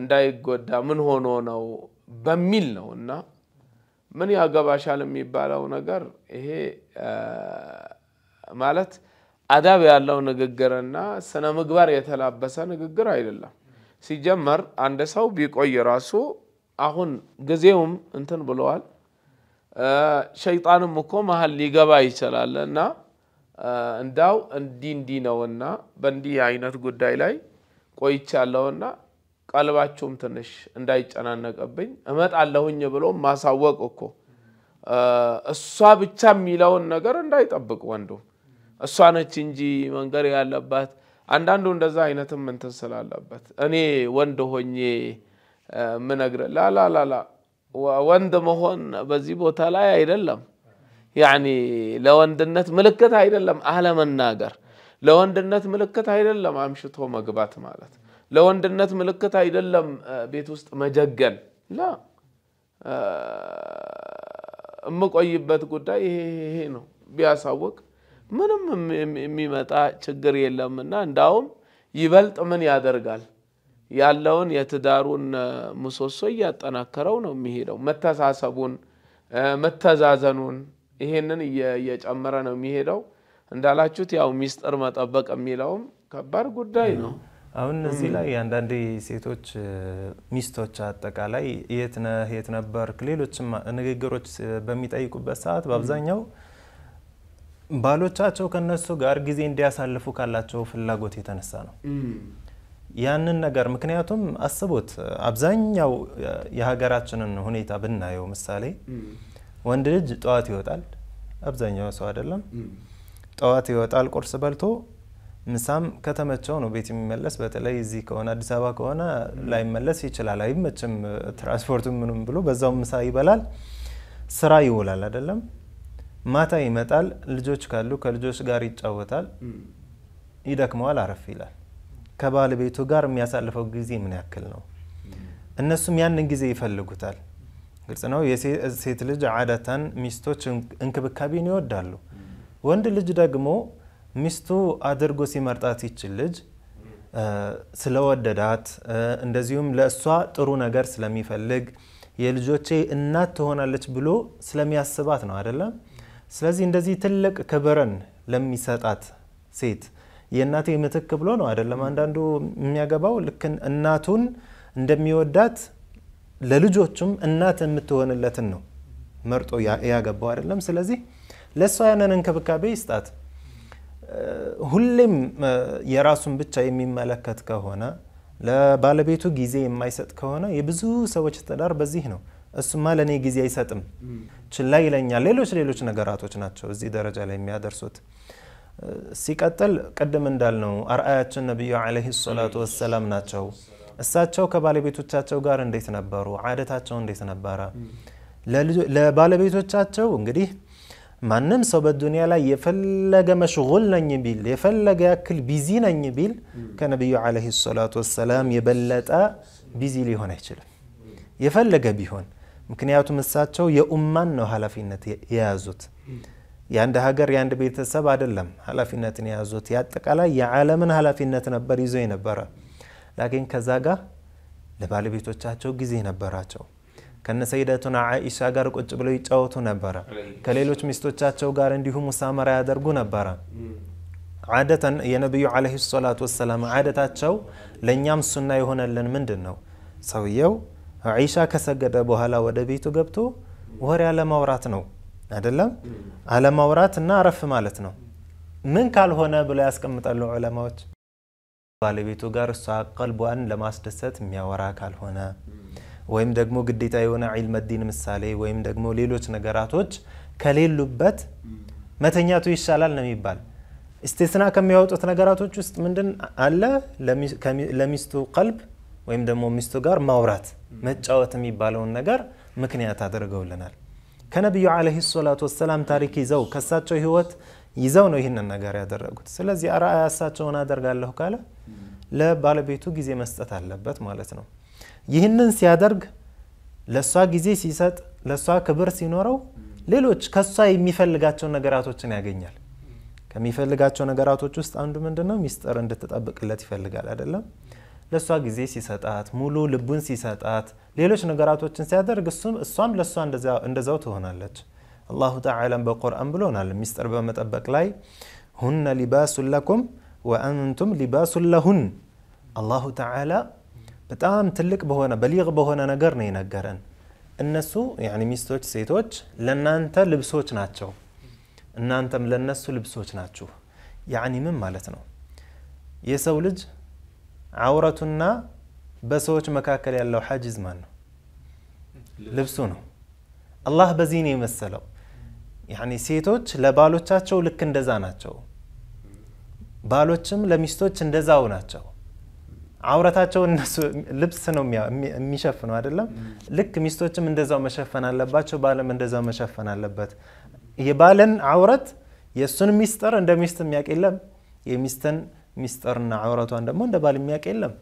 እንዳይጎዳ ምን ሆኖ ነው በሚል ነው እና ምን ያገባሻል የሚባለው ነገር ይሄ ማለት አዳብ ያለው ንግግርና ስነ ምግባር የተላበሰ ንግግር አይደለም። ሲጀመር አንድ ሰው ቢቆይ ራሱ አሁን ጊዜውም እንትን ብለዋል። ሸይጣንም እኮ መሀል ሊገባ ይችላል እና እንዳው እንዲ እንዲ ነውና በእንዲህ አይነት ጉዳይ ላይ ቆይቻለሁና ቀልባችሁም ትንሽ እንዳይጨናነቅብኝ እመጣለሁኝ ብሎ ማሳወቅ እኮ እሷ ብቻ የሚለውን ነገር እንዳይጠብቅ ወንዱም እሷ ነች እንጂ መንገር ያለባት አንዳንዱ እንደዛ አይነትም እንትን ስላለበት እኔ ወንድ ሆኜ ምነግር ላላላላ ወንድ መሆን በዚህ ቦታ ላይ አይደለም ያኒ ለወንድነት ምልክት አይደለም አለመናገር። ለወንድነት ምልክት አይደለም አምሽቶ መግባት ማለት። ለወንድነት ምልክት አይደለም ቤት ውስጥ መጀገን። ላ እምቆይበት ጉዳይ ይሄ ነው ቢያሳውቅ ምንም የሚመጣ ችግር የለምና እንዳውም ይበልጥ ምን ያደርጋል ያለውን የትዳሩን ምሰሶ እያጠናከረው ነው የሚሄደው። መተሳሰቡን፣ መተዛዘኑን ይሄንን እየጨመረ ነው የሚሄደው። እንዳላችሁት ያው ሚስጥር መጠበቅ የሚለውም ከባድ ጉዳይ ነው። አሁን እዚህ ላይ አንዳንዴ ሴቶች ሚስቶች አጠቃላይ የት ነህ፣ የት ነበርክ፣ ሌሎችም ንግግሮች በሚጠይቁበት ሰዓት በአብዛኛው ባሎቻቸው ከነሱ ጋር ጊዜ እንዲያሳልፉ ካላቸው ፍላጎት የተነሳ ነው። ያንን ነገር ምክንያቱም አስቡት አብዛኛው የሀገራችንን ሁኔታ ብናየው ምሳሌ ወንድ ልጅ ጠዋት ይወጣል። አብዛኛው ሰው አይደለም ጠዋት ይወጣል ቁርስ በልቶ ምሳም ከተመቸው ነው ቤት የሚመለስ። በተለይ እዚህ ከሆነ አዲስ አበባ ከሆነ ላይመለስ ይችላል። አይመችም ትራንስፖርቱ ምንም ብሎ በዛው ምሳ ይበላል፣ ስራ ይውላል አይደለም። ማታ ይመጣል፣ ልጆች ካሉ ከልጆች ጋር ይጫወታል፣ ይደክመዋል፣ አረፍ ይላል። ከባለቤቱ ጋር የሚያሳልፈው ጊዜ ምን ያክል ነው? እነሱም ያንን ጊዜ ይፈልጉታል። ግልጽ ነው። የሴት ልጅ አዳታን ሚስቶች እንክብካቤን ይወዳሉ። ወንድ ልጅ ደግሞ ሚስቱ አድርጎ ሲመርጣት ይችል ልጅ ስለወደዳት እንደዚሁም ለእሷ ጥሩ ነገር ስለሚፈልግ የልጆቼ እናት ትሆናለች ብሎ ስለሚያስባት ነው አይደለም። ስለዚህ እንደዚህ ትልቅ ክብርን ለሚሰጣት ሴት የእናቴ ምትክ ብሎ ነው አይደለም አንዳንዱ የሚያገባው ልክ እናቱን እንደሚወዳት ለልጆቹም እናት የምትሆንለትን ነው መርጦ ያገባው አይደለም። ስለዚህ ለእሷ ያንን እንክብካቤ ይስጣት። ሁሌም የራሱን ብቻ የሚመለከት ከሆነ ለባለቤቱ ጊዜ የማይሰጥ ከሆነ የብዙ ሰዎች ትዳር በዚህ ነው። እሱማ ለእኔ ጊዜ አይሰጥም፣ ችላ ይለኛል፣ ሌሎች ሌሎች ነገራቶች ናቸው እዚህ ደረጃ ላይ የሚያደርሱት። ሲቀጥል ቅድም እንዳልነው አርአያችን ነቢዩ ዓለይሂ ሰላቱ ወሰላም ናቸው። እሳቸው ከባለቤቶቻቸው ጋር እንዴት ነበሩ? አደታቸው እንዴት ነበረ? ለባለቤቶቻቸው እንግዲህ ማንም ሰው በዱንያ ላይ የፈለገ መሽጉል ነኝ ቢል የፈለገ ያክል ቢዚ ነኝ ቢል ከነቢዩ ዓለይሂ ሰላቱ ወሰላም የበለጠ ቢዚ ሊሆን አይችልም፣ የፈለገ ቢሆን። ምክንያቱም እሳቸው የኡማን ነው ኃላፊነት የያዙት። የአንድ ሀገር የአንድ ቤተሰብ አይደለም ኃላፊነትን የያዙት የአጠቃላይ የዓለምን ኃላፊነት ነበር ይዞ የነበረ ላኪን ከዛ ጋር ለባለቤቶቻቸው ጊዜ ነበራቸው። ከነ ሰይደቱና ዓኢሻ ጋር ቁጭ ብለው ይጫወቱ ነበረ። ከሌሎች ሚስቶቻቸው ጋር እንዲሁ ሙሳመራ ያደርጉ ነበረ። አደተን የነቢዩ ዓለይሂ ሰላቱ ወሰላም አደታቸው ለእኛም ሱና የሆነልን ምንድን ነው? ሰውየው ዒሻ ከሰገደ በኋላ ወደ ቤቱ ገብቶ ወሬ ለማውራት ነው። አይደለም አለማውራት እና አረፍ ማለት ነው። ምን ካልሆነ ብሎ ያስቀምጣሉ ዑለማዎች። ባለቤቱ ጋር እሷ ቀልቧን ለማስደሰት የሚያወራ ካልሆነ ወይም ደግሞ ግዴታ የሆነ ዒልመ ዲን ምሳሌ ወይም ደግሞ ሌሎች ነገራቶች ከሌሉበት መተኛቱ ይሻላል ነው የሚባል። እስቴስና ከሚያወጡት ነገራቶች ውስጥ ምንድን አለ? ለሚስቱ ቀልብ ወይም ደግሞ ሚስቱ ጋር ማውራት መጫወት የሚባለውን ነገር ምክንያት አድርገውልናል። ከነቢዩ ዓለይሂ ሰላቱ ወሰላም ታሪክ ይዘው ከእሳቸው ህይወት ይዘው ነው ይህንን ነገር ያደረጉት። ስለዚህ አርአያ እሳቸውን አደርጋለሁ ካለ ለባለቤቱ ጊዜ መስጠት አለበት ማለት ነው። ይህንን ሲያደርግ ለእሷ ጊዜ ሲሰጥ፣ ለእሷ ክብር ሲኖረው ሌሎች ከእሷ የሚፈልጋቸውን ነገራቶችን ያገኛል። ከሚፈልጋቸው ነገራቶች ውስጥ አንዱ ምንድን ነው? ሚስጥር እንድትጠብቅለት ይፈልጋል አይደለም? ለእሷ ጊዜ ሲሰጣት፣ ሙሉ ልቡን ሲሰጣት፣ ሌሎች ነገራቶችን ሲያደርግ እሷም ለእሷ እንደዛው ትሆናለች። አላሁ ተዓላም በቁርአን ብሎናል ሚስጥር በመጠበቅ ላይ ሁነ ሊባሱን ለኩም ወአንቱም ሊባሱን ለሁን። አላሁ ተዓላ በጣም ትልቅ በሆነ በሊቅ በሆነ ነገር ነው የነገረን። እነሱ ያኒ ሚስቶች፣ ሴቶች ለእናንተ ልብሶች ናቸው፣ እናንተም ለእነሱ ልብሶች ናችሁ። ያኒ ምን ማለት ነው? የሰው ልጅ አውረቱና በሰዎች መካከል ያለው ሐጅዝ ማን ነው? ልብሱ ነው። አላህ በዚህ ነው የመሰለው። ሴቶች ለባሎቻቸው ልክ እንደዛ ናቸው፣ ባሎችም ለሚስቶች እንደዛው ናቸው። አውረታቸው እነሱ ልብስ ነው የሚሸፍነው አይደለም። ልክ ሚስቶችም እንደዛው መሸፈን አለባቸው፣ ባለም እንደዛው መሸፈን አለበት። የባለን አውረት የእሱን ሚስጥር እንደ ሚስት የሚያቅ የለም የሚስትን ميسترنا عورتو عند مون دبال مياك إلم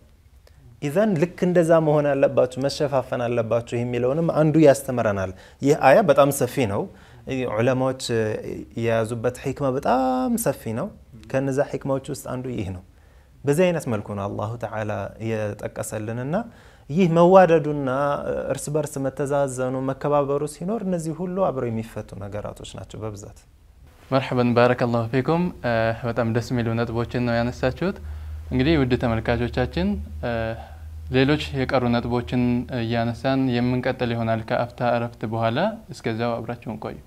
إذن لك عند زام هنا لباتو مشفى فنا لباتو هم يلونم عندو يستمرنا يه آية بتأم سفينو علماء يا زبط حكمة بتأم سفينو كان زا حكمة وتشوست عندو يهنو بزين اسم الكون الله تعالى يتأكس لنا يه مواردنا ارس برس متزازن ومكبابروس هنور نزيهولو عبر يميفتو نقراتوش ناتو ببزات መርሐበን ባረከላሁ ፊኩም። በጣም ደስ የሚሉ ነጥቦችን ነው ያነሳችሁት። እንግዲህ ውድ ተመልካቾቻችን ሌሎች የቀሩ ነጥቦችን እያነሳን የምንቀጥል ይሆናል ከአፍታ እረፍት በኋላ። እስከዚያው አብራችሁን ቆዩ።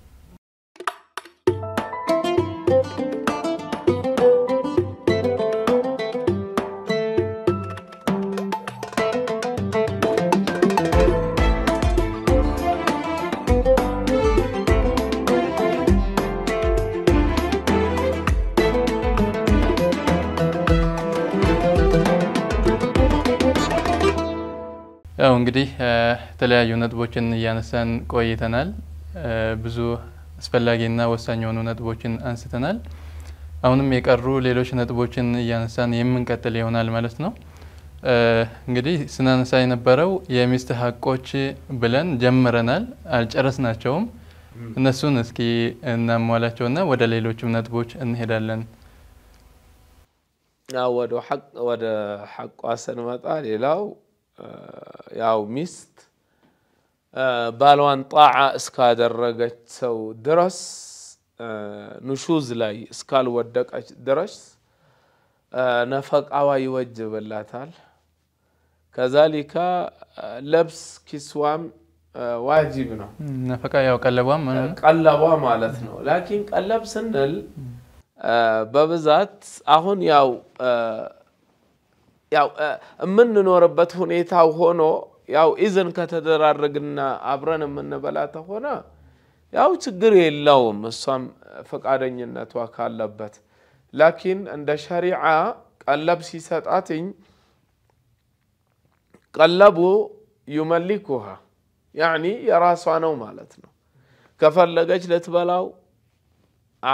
ያው እንግዲህ የተለያዩ ነጥቦችን እያነሳን ቆይተናል። ብዙ አስፈላጊና ወሳኝ የሆኑ ነጥቦችን አንስተናል። አሁንም የቀሩ ሌሎች ነጥቦችን እያነሳን የምንቀጥል ይሆናል ማለት ነው። እንግዲህ ስናነሳ የነበረው የሚስት ሀቆች ብለን ጀምረናል፣ አልጨረስናቸውም። እነሱን እስኪ እናሟላቸውና ወደ ሌሎችም ነጥቦች እንሄዳለን። ወደ ሐቋ ስንመጣ ሌላው ያው ሚስት ባሏን ጣዓ እስካደረገች ሰው ድረስ ንሹዝ ላይ እስካልወደቀች ድረስ ነፈቃዋ ይወጅብላታል። ከዛሊካ ለብስ ኪስዋም ዋጅብ ነው። ነፈቃ ያው ቀለቧም ቀለቧ ማለት ነው። ላኪን ቀለብ ስንል በብዛት አሁን ያው ያው የምንኖርበት ሁኔታው ሆኖ ያው ኢዝን ከተደራረግና አብረን የምንበላ ከሆነ ያው ችግር የለውም። እሷም ፈቃደኝነቷ ካለበት ላኪን እንደ ሸሪዓ ቀለብ ሲሰጣትኝ ቀለቡ ዩመሊኩሃ ያኒ የራሷ ነው ማለት ነው። ከፈለገች ልትበላው፣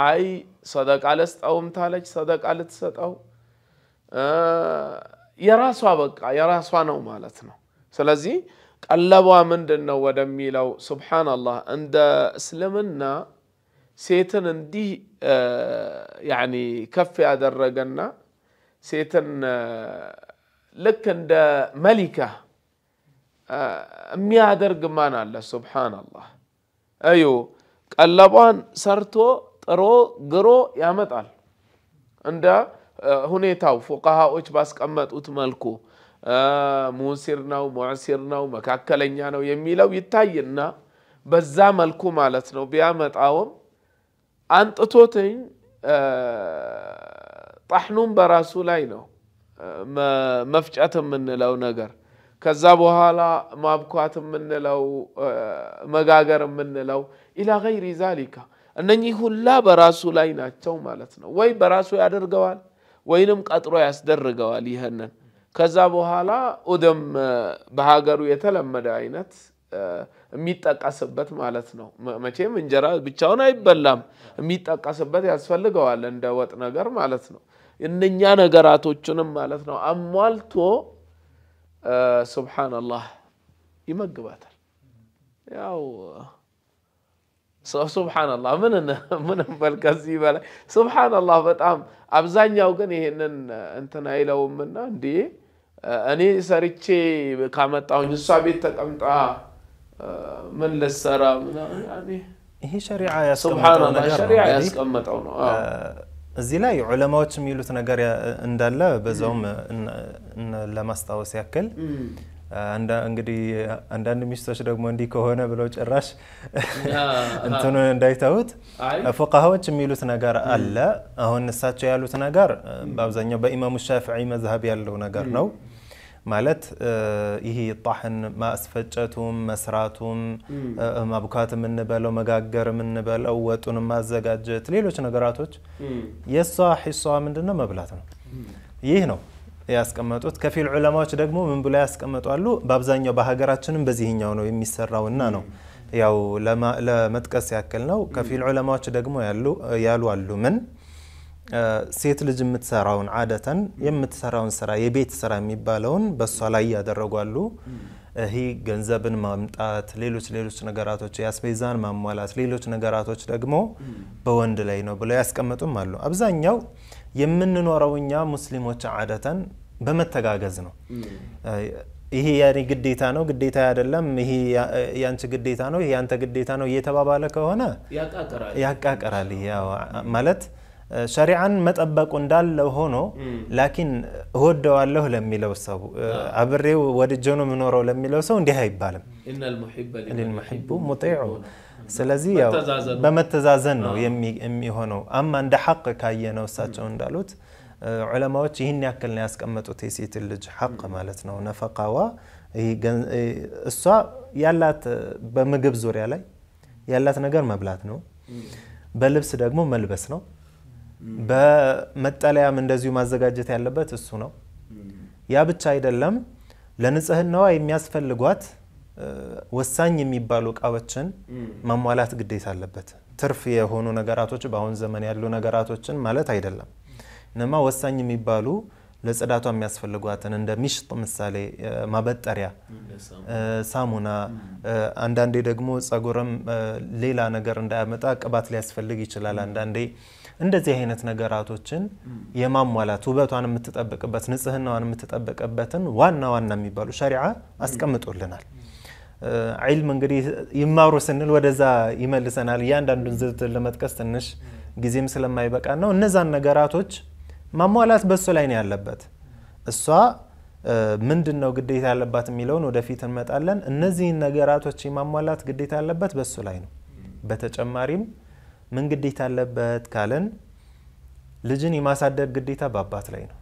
አይ ሰደቃ ልስጠውም ታለች ሰደቃ ልትሰጠው የራሷ በቃ የራሷ ነው ማለት ነው። ስለዚህ ቀለቧ ምንድን ነው ወደሚለው ሱብሓነላህ እንደ እስልምና ሴትን እንዲህ ያኒ ከፍ ያደረገና ሴትን ልክ እንደ መሊካ የሚያደርግ ማን አለ? ሱብሓነላህ እዩ። ቀለቧን ሰርቶ ጥሮ ግሮ ያመጣል እንደ ሁኔታው ፉቃሃዎች ባስቀመጡት መልኩ ሙሲር ነው ሙዕሲር ነው መካከለኛ ነው የሚለው ይታይና በዛ መልኩ ማለት ነው ቢያመጣውም አንጥቶትኝ ጣሕኑም በራሱ ላይ ነው መፍጨት የምንለው ነገር ከዛ በኋላ ማብኳት የምንለው መጋገር የምንለው ኢላ ገይሪ ዛሊካ እነኚህ ሁላ በራሱ ላይ ናቸው ማለት ነው። ወይ በራሱ ያደርገዋል ወይንም ቀጥሮ ያስደርገዋል። ይህንን ከዛ በኋላ ኡደም በሀገሩ የተለመደ አይነት የሚጠቀስበት ማለት ነው። መቼም እንጀራ ብቻውን አይበላም፣ የሚጠቀስበት ያስፈልገዋል እንደ ወጥ ነገር ማለት ነው። እነኛ ነገራቶችንም ማለት ነው አሟልቶ ሱብሓነላህ ይመግባታል ያው ስብሓን ላ ምን ምንም በል ከዚህ በላይ ስብሓን ላ በጣም አብዛኛው ግን ይሄንን እንትን አይለውምና እንዲ እኔ ሰርቼ ካመጣሁኝ እሷ ቤት ተቀምጣ ምን ልሰራ ይሄ ሸሪዓ ያስቀመጠው ነው። እዚህ ላይ ዑለማዎች የሚሉት ነገር እንዳለ በዛውም ለማስታወስ ያክል እንግዲህ አንዳንድ ሚስቶች ደግሞ እንዲህ ከሆነ ብለው ጭራሽ እንትኑን እንዳይተውት ፉቃሃዎች የሚሉት ነገር አለ። አሁን እሳቸው ያሉት ነገር በአብዛኛው በኢማሙ ሻፊዒ መዝሀብ ያለው ነገር ነው። ማለት ይሄ ጣህን ማስፈጨቱም መስራቱም ማቡካት የምንበለው መጋገር የምንበለው ወጡን ማዘጋጀት ሌሎች ነገራቶች የእሷ ሒሷ ምንድን ነው መብላት ነው። ይህ ነው ያስቀመጡት። ከፊል ዑለማዎች ደግሞ ምን ብሎ ያስቀመጧሉ? በአብዛኛው በሀገራችንም በዚህኛው ነው የሚሰራውና ነው ያው ለመጥቀስ ያክል ነው። ከፊል ዑለማዎች ደግሞ ያሉ አሉ ምን ሴት ልጅ የምትሰራውን አደተን የምትሰራውን ስራ የቤት ስራ የሚባለውን በእሷ ላይ እያደረጓሉ ይህ ገንዘብን ማምጣት፣ ሌሎች ሌሎች ነገራቶች፣ የአስቤዛን ማሟላት፣ ሌሎች ነገራቶች ደግሞ በወንድ ላይ ነው ብለው ያስቀምጡም አሉ። አብዛኛው የምንኖረው እኛ ሙስሊሞች አደተን በመተጋገዝ ነው። ይሄ የኔ ግዴታ ነው፣ ግዴታ አይደለም፣ ይሄ ያንቺ ግዴታ ነው፣ ይሄ ያንተ ግዴታ ነው እየተባባለ ከሆነ ያቃቀራል። ያው ማለት ሸሪዓን መጠበቁ እንዳለ ሆኖ ላኪን እወደዋለሁ ለሚለው ሰው አብሬው ወድጄ ነው የምኖረው ለሚለው ሰው እንዲህ አይባልም። ልሙሕቡ ሙጢዑ ስለዚህ ያው በመተዛዘን ነው የሚሆነው። አማ እንደ ሐቅ ካየ ነው እሳቸው እንዳሉት ዑለማዎች ይህን ያክል ነው ያስቀመጡት የሴትን ልጅ ሐቅ ማለት ነው። ነፈቃዋ እሷ ያላት በምግብ ዙሪያ ላይ ያላት ነገር መብላት ነው። በልብስ ደግሞ መልበስ ነው። በመጠለያም እንደዚሁ ማዘጋጀት ያለበት እሱ ነው። ያ ብቻ አይደለም። ለንጽህናዋ የሚያስፈልጓት ወሳኝ የሚባሉ እቃዎችን ማሟላት ግዴታ አለበት። ትርፍ የሆኑ ነገራቶች በአሁን ዘመን ያሉ ነገራቶችን ማለት አይደለም። እነማ ወሳኝ የሚባሉ ለጽዳቷ የሚያስፈልጓትን እንደ ሚሽጥ ምሳሌ ማበጠሪያ፣ ሳሙና፣ አንዳንዴ ደግሞ ጸጉርም ሌላ ነገር እንዳያመጣ ቅባት ሊያስፈልግ ይችላል። አንዳንዴ እንደዚህ አይነት ነገራቶችን የማሟላት ውበቷን የምትጠብቅበት ንጽህናዋን የምትጠብቅበትን ዋና ዋና የሚባሉ ሸሪዓ አስቀምጦልናል። ዒልም እንግዲህ ይማሩ ስንል ወደዛ ይመልሰናል። እያንዳንዱን ዝርዝር ለመጥቀስ ትንሽ ጊዜም ስለማይበቃ ነው እነዛን ነገራቶች ማሟላት በእሱ ላይ ነው ያለበት። እሷ ምንድን ነው ግዴታ ያለባት የሚለውን ወደፊት እንመጣለን። እነዚህን ነገራቶች የማሟላት ግዴታ ያለበት በእሱ ላይ ነው። በተጨማሪም ምን ግዴታ አለበት ካለን ልጅን የማሳደግ ግዴታ በአባት ላይ ነው።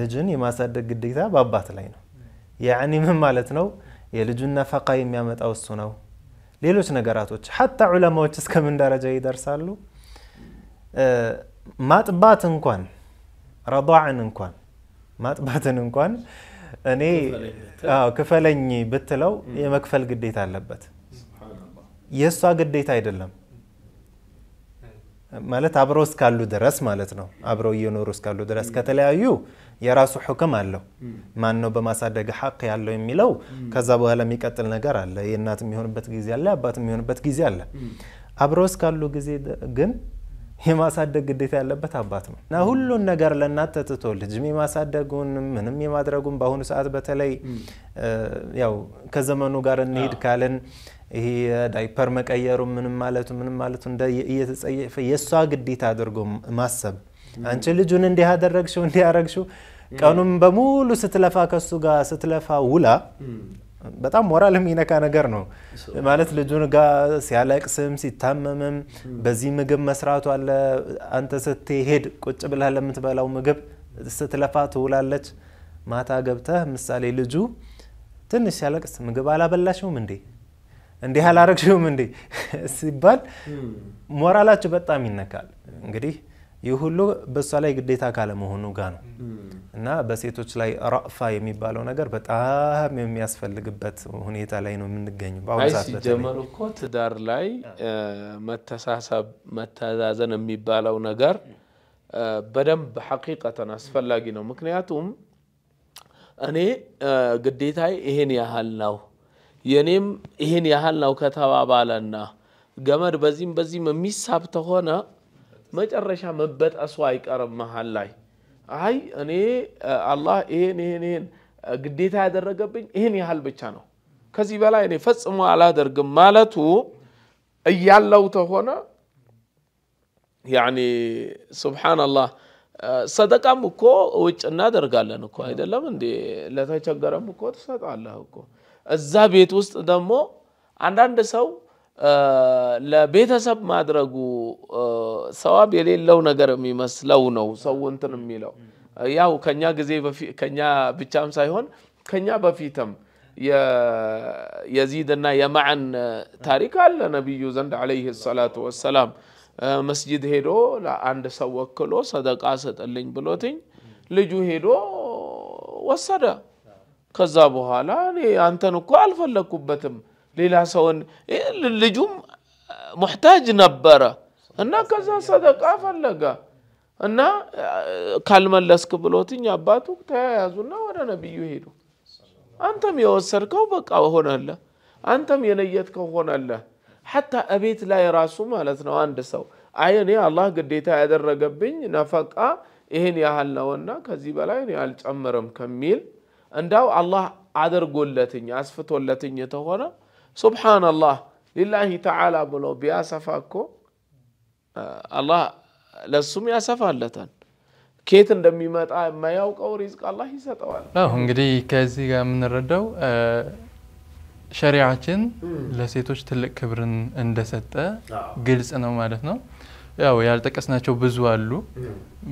ልጅን የማሳደግ ግዴታ በአባት ላይ ነው። ያኒ ምን ማለት ነው? የልጁን ነፈቃ የሚያመጣው እሱ ነው። ሌሎች ነገራቶች ሐታ ዑለማዎች እስከምን ደረጃ ይደርሳሉ? ማጥባት እንኳን ረዳዕን እንኳን ማጥባትን እንኳን እኔ ክፈለኝ ብትለው የመክፈል ግዴታ አለበት። የእሷ ግዴታ አይደለም ማለት አብረው እስካሉ ድረስ ማለት ነው። አብረው እየኖሩ እስካሉ ድረስ ከተለያዩ የራሱ ሕክም አለው። ማን ነው በማሳደግ ሐቅ ያለው የሚለው ከዛ በኋላ የሚቀጥል ነገር አለ። የእናት የሚሆንበት ጊዜ አለ፣ አባት የሚሆንበት ጊዜ አለ። አብረው እስካሉ ጊዜ ግን የማሳደግ ግዴታ ያለበት አባት ነው እና ሁሉን ነገር ለእናት ተትቶ ልጅም የማሳደጉን ምንም የማድረጉን በአሁኑ ሰዓት በተለይ ያው ከዘመኑ ጋር እንሄድ ካለን ይሄ ዳይፐር መቀየሩ ምንም ማለቱ ምንም ማለቱ እንደ እየተጸየፈ የእሷ ግዴታ አድርጎ ማሰብ አንቺ ልጁን እንዲህ አደረግሽው እንዲህ ቀኑም በሙሉ ስትለፋ ከሱ ጋር ስትለፋ ውላ በጣም ሞራል የሚነካ ነገር ነው ማለት ልጁን ጋ ሲያለቅስም ሲታመምም በዚህ ምግብ መስራቱ አለ። አንተ ስትሄድ ቁጭ ብለህ ለምትበላው ምግብ ስትለፋ ትውላለች። ማታ ገብተህ ምሳሌ ልጁ ትንሽ ሲያለቅስ ምግብ አላበላሽውም እንዴ እንዲህ አላረግሽውም እንዴ ሲባል ሞራላችሁ በጣም ይነካል እንግዲህ ይህ ሁሉ በእሷ ላይ ግዴታ ካለመሆኑ ጋር ነው እና በሴቶች ላይ ረእፋ የሚባለው ነገር በጣም የሚያስፈልግበት ሁኔታ ላይ ነው የምንገኘው። በአሁኑ ሰዓት ሲጀመር እኮ ትዳር ላይ መተሳሰብ፣ መተዛዘን የሚባለው ነገር በደንብ ሐቂቀተን አስፈላጊ ነው። ምክንያቱም እኔ ግዴታ ይሄን ያህል ነው የእኔም ይሄን ያህል ነው ከተባባለና ገመድ በዚህም በዚህም የሚሳብ ተሆነ መጨረሻ መበጠሱ አይቀርም መሀል ላይ አይ እኔ አላህ ይሄን ይሄን ይሄን ግዴታ ያደረገብኝ ይህን ያህል ብቻ ነው፣ ከዚህ በላይ እኔ ፈጽሞ አላደርግም ማለቱ እያለው ተሆነ ያኒ ሱብሓነላህ። ሰደቃም እኮ ውጭ እናደርጋለን እኮ አይደለም እንዴ? ለተቸገረም እኮ ትሰጣለህ እኮ። እዛ ቤት ውስጥ ደግሞ አንዳንድ ሰው ለቤተሰብ ማድረጉ ሰዋብ የሌለው ነገር የሚመስለው ነው ሰው እንትን የሚለው ያው ከኛ ጊዜ ከኛ ብቻም ሳይሆን ከኛ በፊትም የዚድና የማዕን ታሪክ አለ። ነቢዩ ዘንድ ዓለይሂ ሰላቱ ወሰላም መስጂድ ሄዶ ለአንድ ሰው ወክሎ ሰደቃ ስጥልኝ ብሎትኝ ልጁ ሄዶ ወሰደ። ከዛ በኋላ እኔ አንተን እኮ አልፈለግኩበትም ሌላ ሰውን ልጁም ሙሕታጅ ነበረ እና ከዛ ሰደቃ ፈለጋ እና ካልመለስክ ብሎትኝ አባቱ ተያያዙና ወደ ነቢዩ ሄዱ። አንተም የወሰድከው በቃ ሆነለ፣ አንተም የነየትከው ሆነለ። ሐታ እቤት ላይ ራሱ ማለት ነው አንድ ሰው አይ እኔ አላህ ግዴታ ያደረገብኝ ነፈቃ ይህን ያህል ነውና ከዚህ በላይ እኔ አልጨምርም ከሚል እንዳው አላህ አድርጎለትኝ አስፍቶለትኝ የተሆነ ሱብሓነላህ ሊላሂ ተዓላ ብሎ ቢያሰፋ እኮ አላህ ለሱም ያሰፋለታል። ኬት እንደሚመጣ የማያውቀው ሪዝቅ አላህ ይሰጠዋል። እንግዲህ ከዚህ ጋር የምንረዳው ሸሪዓችን ለሴቶች ትልቅ ክብርን እንደሰጠ ግልጽ ነው ማለት ነው። ያው ያልጠቀስናቸው ብዙ አሉ።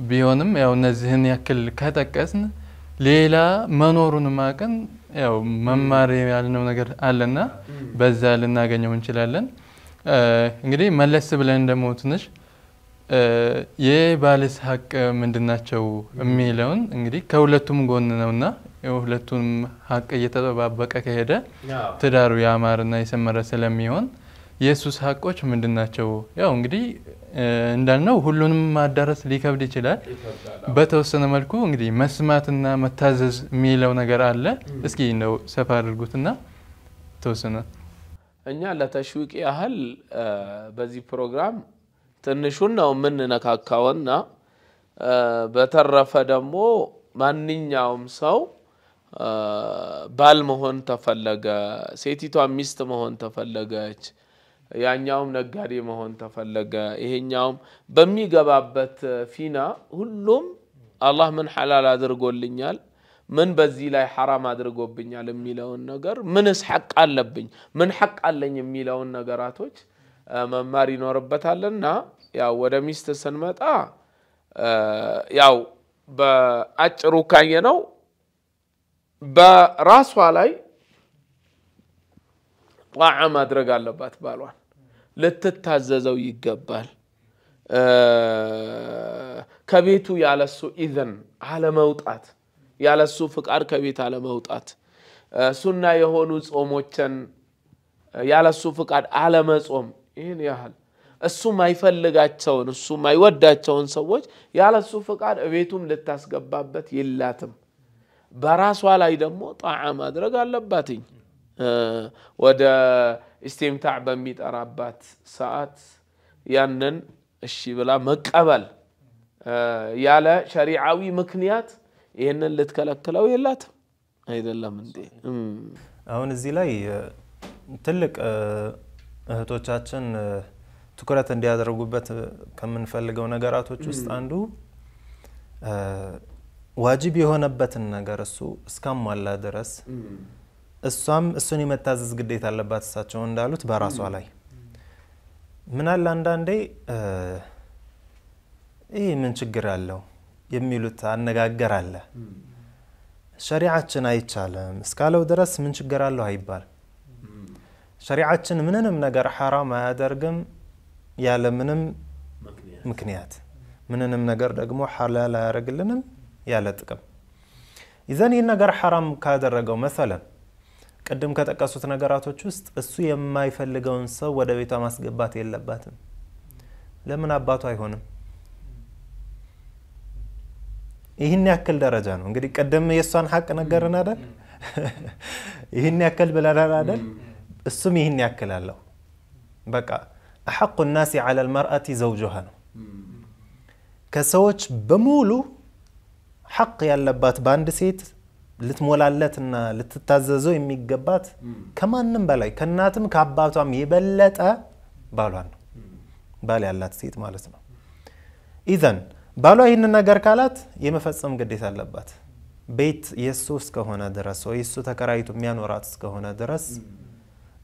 ቢሆንም ያው እነዚህን ያክል ከጠቀስን ሌላ መኖሩን ማቀን ያው መማር ያልነው ነገር አለና በዛ ልናገኘው እንችላለን። እንግዲህ መለስ ብለን ደግሞ ትንሽ የባለስ ሀቅ ምንድናቸው የሚለውን እንግዲህ ከሁለቱም ጎን ነውና የሁለቱም ሀቅ እየተጠባበቀ ከሄደ ትዳሩ ያማረና የሰመረ ስለሚሆን የሱስ ሀቆች ምንድን ናቸው? ያው እንግዲህ እንዳልነው ሁሉንም ማዳረስ ሊከብድ ይችላል። በተወሰነ መልኩ እንግዲህ መስማትና መታዘዝ የሚለው ነገር አለ። እስኪ እንደው ሰፋ አድርጉትና ተወሰነ እኛ ለተሽዊቅ ያህል በዚህ ፕሮግራም ትንሹን ነው የምንነካካውና በተረፈ ደግሞ ማንኛውም ሰው ባል መሆን ተፈለገ፣ ሴቲቷ ሚስት መሆን ተፈለገች ያኛውም ነጋዴ መሆን ተፈለገ፣ ይሄኛውም በሚገባበት ፊና ሁሉም አላህ ምን ሐላል አድርጎልኛል፣ ምን በዚህ ላይ ሐራም አድርጎብኛል የሚለውን ነገር ምንስ ሐቅ አለብኝ፣ ምን ሐቅ አለኝ የሚለውን ነገራቶች መማር ይኖርበታልና ያው ወደ ሚስት ስንመጣ ያው በአጭሩ ካየነው ነው በራሷ ላይ ጣዓ ማድረግ አለባት ባሏን ልትታዘዘው ይገባል። ከቤቱ ያለሱ ኢዘን አለመውጣት፣ ያለሱ ፍቃድ ከቤት አለመውጣት፣ ሱና የሆኑ ጾሞችን ያለሱ ፍቃድ አለመጾም፣ ይህን ያህል እሱ ማይፈልጋቸውን እሱ ማይወዳቸውን ሰዎች ያለሱ ፍቃድ እቤቱም ልታስገባበት የላትም። በራሷ ላይ ደግሞ ጣዓ ማድረግ አለባትኝ። ወደ ኢስቲምታዕ በሚጠራባት ሰዓት ያንን እሺ ብላ መቀበል ያለ ሸሪዓዊ ምክንያት ይህንን ልትከለክለው የላትም። አይደለም እንዴ? አሁን እዚህ ላይ ትልቅ እህቶቻችን ትኩረት እንዲያደርጉበት ከምንፈልገው ነገራቶች ውስጥ አንዱ ዋጅብ የሆነበትን ነገር እሱ እስካሟላ ድረስ እሷም እሱን የመታዘዝ ግዴታ አለባት። እሳቸው እንዳሉት በራሷ ላይ ምናል አንዳንዴ ይህ ምን ችግር አለው የሚሉት አነጋገር አለ። ሸሪዓችን አይቻልም እስካለው ድረስ ምን ችግር አለው አይባል። ሸሪዓችን ምንንም ነገር ሐራም አያደርግም ያለ ምንም ምክንያት፣ ምንንም ነገር ደግሞ ሐላል አያደርግልንም ያለ ጥቅም። ይዘን ይህ ነገር ሐራም ካደረገው መሰለን ቅድም ከጠቀሱት ነገራቶች ውስጥ እሱ የማይፈልገውን ሰው ወደ ቤቷ ማስገባት የለባትም። ለምን አባቱ አይሆንም? ይህን ያክል ደረጃ ነው እንግዲህ። ቅድም የእሷን ሀቅ ነገርን አደል? ይህን ያክል ብለናል አደል? እሱም ይህን ያክል አለው። በቃ አሐቁ ናሲ ዐለ ልመርአቲ ዘውጆሃ ነው። ከሰዎች በሙሉ ሐቅ ያለባት በአንድ ሴት ልትሞላለትና ልትታዘዘው የሚገባት ከማንም በላይ ከእናትም ከአባቷም የበለጠ ባሏን ነው፣ ባል ያላት ሴት ማለት ነው። ኢዘን ባሏ ይህንን ነገር ካላት የመፈጸም ግዴታ አለባት። ቤት የእሱ እስከሆነ ድረስ ወይ እሱ ተከራይቱ የሚያኖራት እስከሆነ ድረስ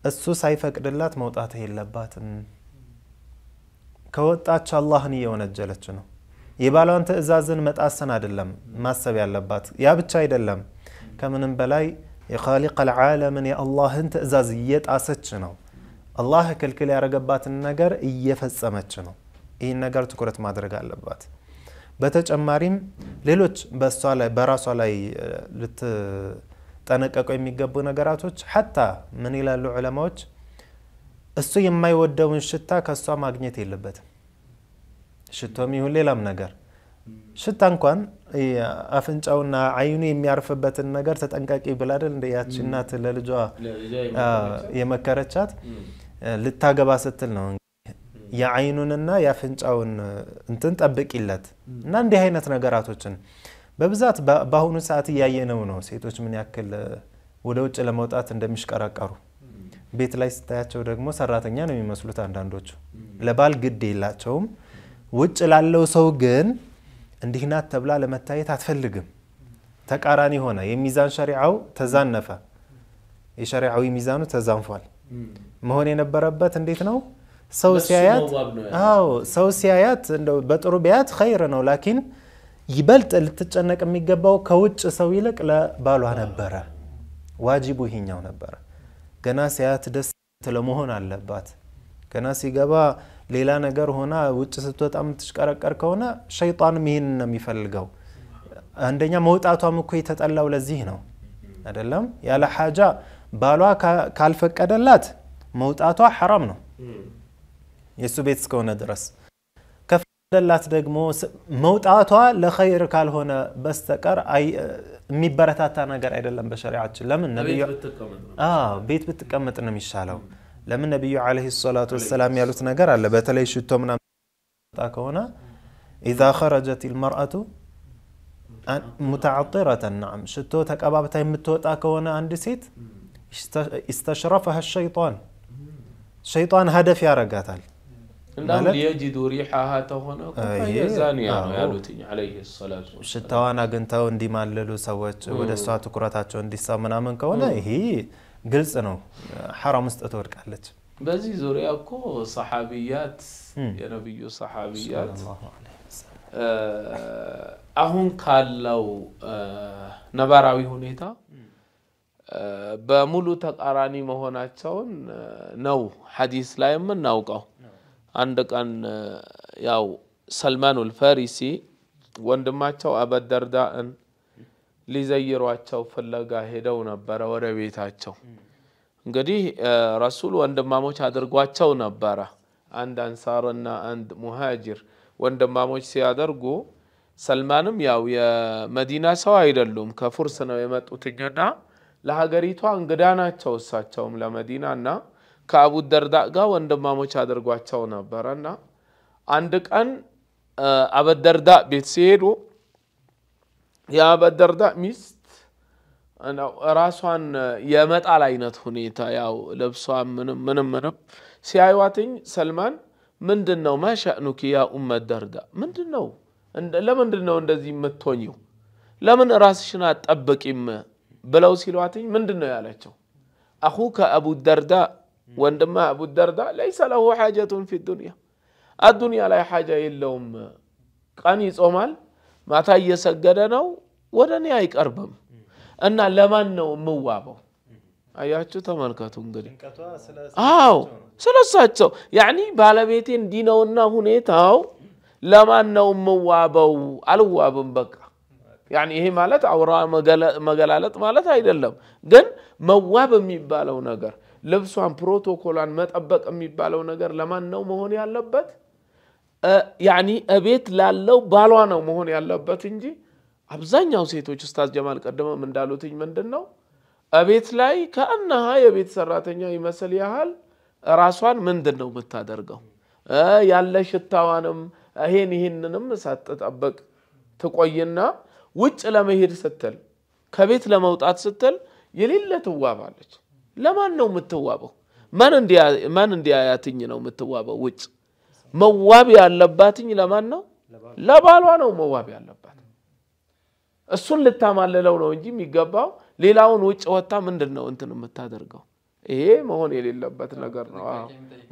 እሱ ሳይፈቅድላት መውጣት የለባትም። ከወጣች አላህን እየወነጀለች ነው። የባሏን ትዕዛዝን መጣሰን አይደለም ማሰብ ያለባት። ያ ብቻ አይደለም ከምንም በላይ የኻሊቅ ዓለምን የአላህን ትእዛዝ እየጣሰች ነው። አላህ ክልክል ያደረገባትን ነገር እየፈጸመች ነው። ይህን ነገር ትኩረት ማድረግ አለባት። በተጨማሪም ሌሎች በእሷ ላይ በራሷ ላይ ልትጠነቀቀው የሚገቡ ነገራቶች ሐታ ምን ይላሉ ዑለማዎች፣ እሱ የማይወደውን ሽታ ከእሷ ማግኘት የለበትም። ሽቶም ይሁን ሌላም ነገር ሽታ እንኳን አፍንጫውና አይኑ የሚያርፍበትን ነገር ተጠንቀቂ ብላደል እንደ ያቺ እናት ለልጇ የመከረቻት ልታገባ ስትል ነው። የአይኑንና የአፍንጫውን እንትን ጠብቂለት እና እንዲህ አይነት ነገራቶችን በብዛት በአሁኑ ሰዓት እያየነው ነው። ሴቶች ምን ያክል ወደ ውጭ ለመውጣት እንደሚሽቀረቀሩ ቤት ላይ ስታያቸው ደግሞ ሰራተኛ ነው የሚመስሉት። አንዳንዶቹ ለባል ግድ የላቸውም። ውጭ ላለው ሰው ግን እንዲህ ናት ተብላ ለመታየት አትፈልግም። ተቃራኒ ሆነ። የሚዛን ሸሪዓው ተዛነፈ። የሸሪዓዊ ሚዛኑ ተዛንፏል። መሆን የነበረበት እንዴት ነው? ሰው ሲያያት አዎ ሰው ሲያያት እንደው በጥሩ ቢያት ኸይር ነው። ላኪን ይበልጥ ልትጨነቅ የሚገባው ከውጭ ሰው ይልቅ ለባሏ ነበረ። ዋጅቡ ይሄኛው ነበረ። ገና ሲያያት ደስ ለመሆን አለባት። ገና ሲገባ ሌላ ነገር ሆና ውጭ ስትወጣ የምትሽቀረቀር ከሆነ ሸይጣንም ይህንን ነው የሚፈልገው። አንደኛ መውጣቷም እኮ የተጠላው ለዚህ ነው አይደለም። ያለ ሓጃ ባሏ ካልፈቀደላት መውጣቷ ሐራም ነው የእሱ ቤት እስከሆነ ድረስ። ከፈቀደላት ደግሞ መውጣቷ ለኸይር ካልሆነ በስተቀር የሚበረታታ ነገር አይደለም በሸሪዓችን። ለምን ቤት ብትቀመጥ ነው የሚሻለው። لمن النبي عليه الصلاة والسلام يلوت نجار على بتلي شو تمنا تكونا إذا خرجت المرأة متعطرة نعم شتوتك أبابة متوت توتاكونا عند سيت استشرفها الشيطان شيطان هدف يا رجال لا يجد ريحها تهون أي زانية يعني عليه الصلاة والسلام شتوانا قنتون دي ما للو سوت ودسوا تكرتها تشون دي سامنا من كونه هي ግልጽ ነው፣ ሐራም ውስጥ ትወድቃለች። በዚህ ዙሪያ እኮ ሰሓቢያት የነቢዩ ሰሓቢያት አሁን ካለው ነባራዊ ሁኔታ በሙሉ ተቃራኒ መሆናቸውን ነው ሐዲስ ላይ የምናውቀው። አንድ ቀን ያው ሰልማኑል ፈሪሲ ወንድማቸው አበደርዳእን ሊዘይሯቸው ፍለጋ ሄደው ነበረ ወደ ቤታቸው። እንግዲህ ረሱል ወንድማሞች አድርጓቸው ነበረ። አንድ አንሳርና አንድ ሙሃጅር ወንድማሞች ሲያደርጉ ሰልማንም ያው የመዲና ሰው አይደሉም፣ ከፉርስ ነው የመጡትኝና ለሀገሪቷ እንግዳ ናቸው እሳቸውም ለመዲና እና ከአቡ ደርዳ ጋር ወንድማሞች አድርጓቸው ነበረ እና አንድ ቀን አበደርዳ ቤት ሲሄዱ የአበደርዳ ሚስት ራሷን የመጣል አይነት ሁኔታ ያው ለብሷ ምንም ምንም ምንም ሲያዩዋትኝ ሰልማን ምንድን ነው ማሻእኑኪ ያ ኡመ ደርዳ ምንድን ነው ለምንድን ነው እንደዚህ የምትሆኝው ለምን ራስሽን አጠብቂም ብለው ሲሏትኝ ምንድን ነው ያለችው አኹከ አቡ ደርዳ ወንድማ አቡ ደርዳ ለይሰ ለሁ ሓጀቱን ፊ ዱንያ አዱንያ ላይ ሓጃ የለውም ቀን ይጾማል ማታ እየሰገደ ነው፣ ወደ እኔ አይቀርብም እና ለማን ነው የምዋበው? አያችሁ ተመልከቱ እንግዲህ። አዎ ስለሳቸው ያኒ ባለቤቴ እንዲህ ነውና ሁኔታው ለማን ነው የምዋበው? አልዋብም በቃ ያኒ ይሄ ማለት አውራ መገላለጥ ማለት አይደለም፣ ግን መዋብ የሚባለው ነገር ልብሷን ፕሮቶኮሏን መጠበቅ የሚባለው ነገር ለማን ነው መሆን ያለበት? ያኒ እቤት ላለው ባሏ ነው መሆን ያለበት እንጂ አብዛኛው ሴቶች ኡስታዝ ጀማል ቀደመም እንዳሉትኝ ምንድን ነው እቤት ላይ ከእናሃ የቤት ሰራተኛ ይመስል ያህል ራሷን ምንድን ነው የምታደርገው ያለ ሽታዋንም ይሄን ይህንንም ሳትጠበቅ ትቆይና ውጭ ለመሄድ ስትል ከቤት ለመውጣት ስትል የሌለ ትዋባለች። ለማን ነው የምትዋበው? ማን እንዲያያትኝ ነው የምትዋበው ውጭ መዋብ ያለባትኝ ለማን ነው? ለባሏ ነው መዋብ ያለባት። እሱን ልታማልለው ነው እንጂ የሚገባው ሌላውን ውጭ ወጥታ ምንድን ነው እንትን የምታደርገው? ይሄ መሆን የሌለበት ነገር ነው።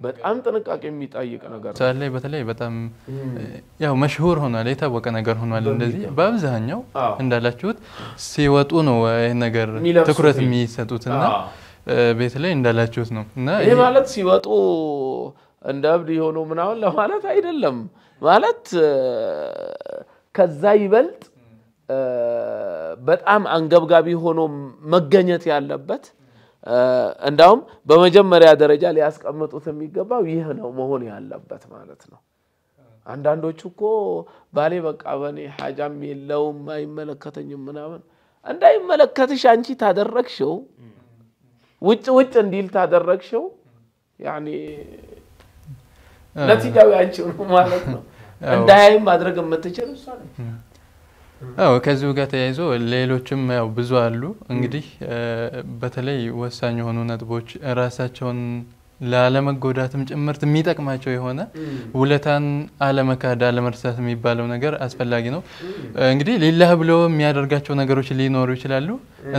በጣም ጥንቃቄ የሚጠይቅ ነገር ነው። ላይ በተለይ በጣም ያው መሽሁር ሆኗል፣ የታወቀ ነገር ሆኗል። እንደዚህ በአብዛኛው እንዳላችሁት ሲወጡ ነው ይህ ነገር ትኩረት የሚሰጡትና ቤት ላይ እንዳላችሁት ነው እና ማለት ሲወጡ እንደ እብድ የሆኑ ምናምን ለማለት አይደለም። ማለት ከዛ ይበልጥ በጣም አንገብጋቢ ሆኖ መገኘት ያለበት እንዳውም በመጀመሪያ ደረጃ ሊያስቀምጡት የሚገባው ይህ ነው መሆን ያለበት ማለት ነው። አንዳንዶቹ እኮ ባሌ በቃ በኔ ሀጃም የለውም አይመለከተኝም ምናምን እንዳይመለከትሽ አንቺ ታደረግሽው፣ ውጭ ውጭ እንዲል ታደረግሽው ያኔ ነቲጃው ያንቺ ማለት ነው። እንዳያይ ማድረግ የምትችል እሷ ነች። አዎ ከዚሁ ጋር ተያይዞ ሌሎችም ያው ብዙ አሉ። እንግዲህ በተለይ ወሳኝ የሆኑ ነጥቦች ራሳቸውን ላለመጎዳትም ጭምርት የሚጠቅማቸው የሆነ ውለታን አለመካድ አለመርሳት የሚባለው ነገር አስፈላጊ ነው። እንግዲህ ሊላህ ብሎ የሚያደርጋቸው ነገሮች ሊኖሩ ይችላሉ።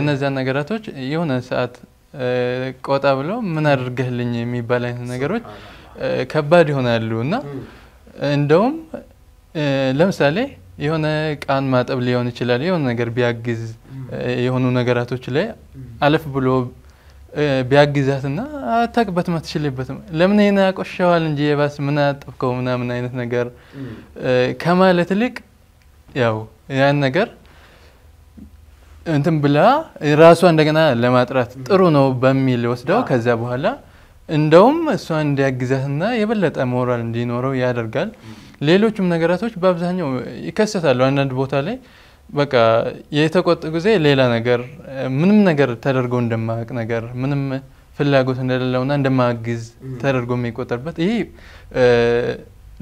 እነዚያን ነገራቶች የሆነ ሰዓት ቆጣ ብሎ ምን አድርገህልኝ የሚባል አይነት ነገሮች ከባድ ይሆናሉ እና እንደውም ለምሳሌ የሆነ ቃን ማጠብ ሊሆን ይችላል። የሆነ ነገር ቢያግዝ የሆኑ ነገራቶች ላይ አለፍ ብሎ ቢያግዛትና አታቅበትም፣ ትችልበትም ለምን ይሄን ያቆሸዋል እንጂ የባስ ምን አጠብከው ምናምን አይነት ነገር ከማለት ልቅ ያው ያን ነገር እንትን ብላ ራሷ እንደገና ለማጥራት ጥሩ ነው በሚል ወስደው ከዚያ በኋላ እንደውም እሷ እንዲያግዛትና የበለጠ ሞራል እንዲኖረው ያደርጋል። ሌሎችም ነገራቶች በአብዛኛው ይከሰታሉ። አንዳንድ ቦታ ላይ በቃ የተቆጡ ጊዜ ሌላ ነገር ምንም ነገር ተደርጎ እንደማያውቅ ነገር ምንም ፍላጎት እንደሌለውና እንደማያግዝ ተደርጎ የሚቆጠርበት ይህ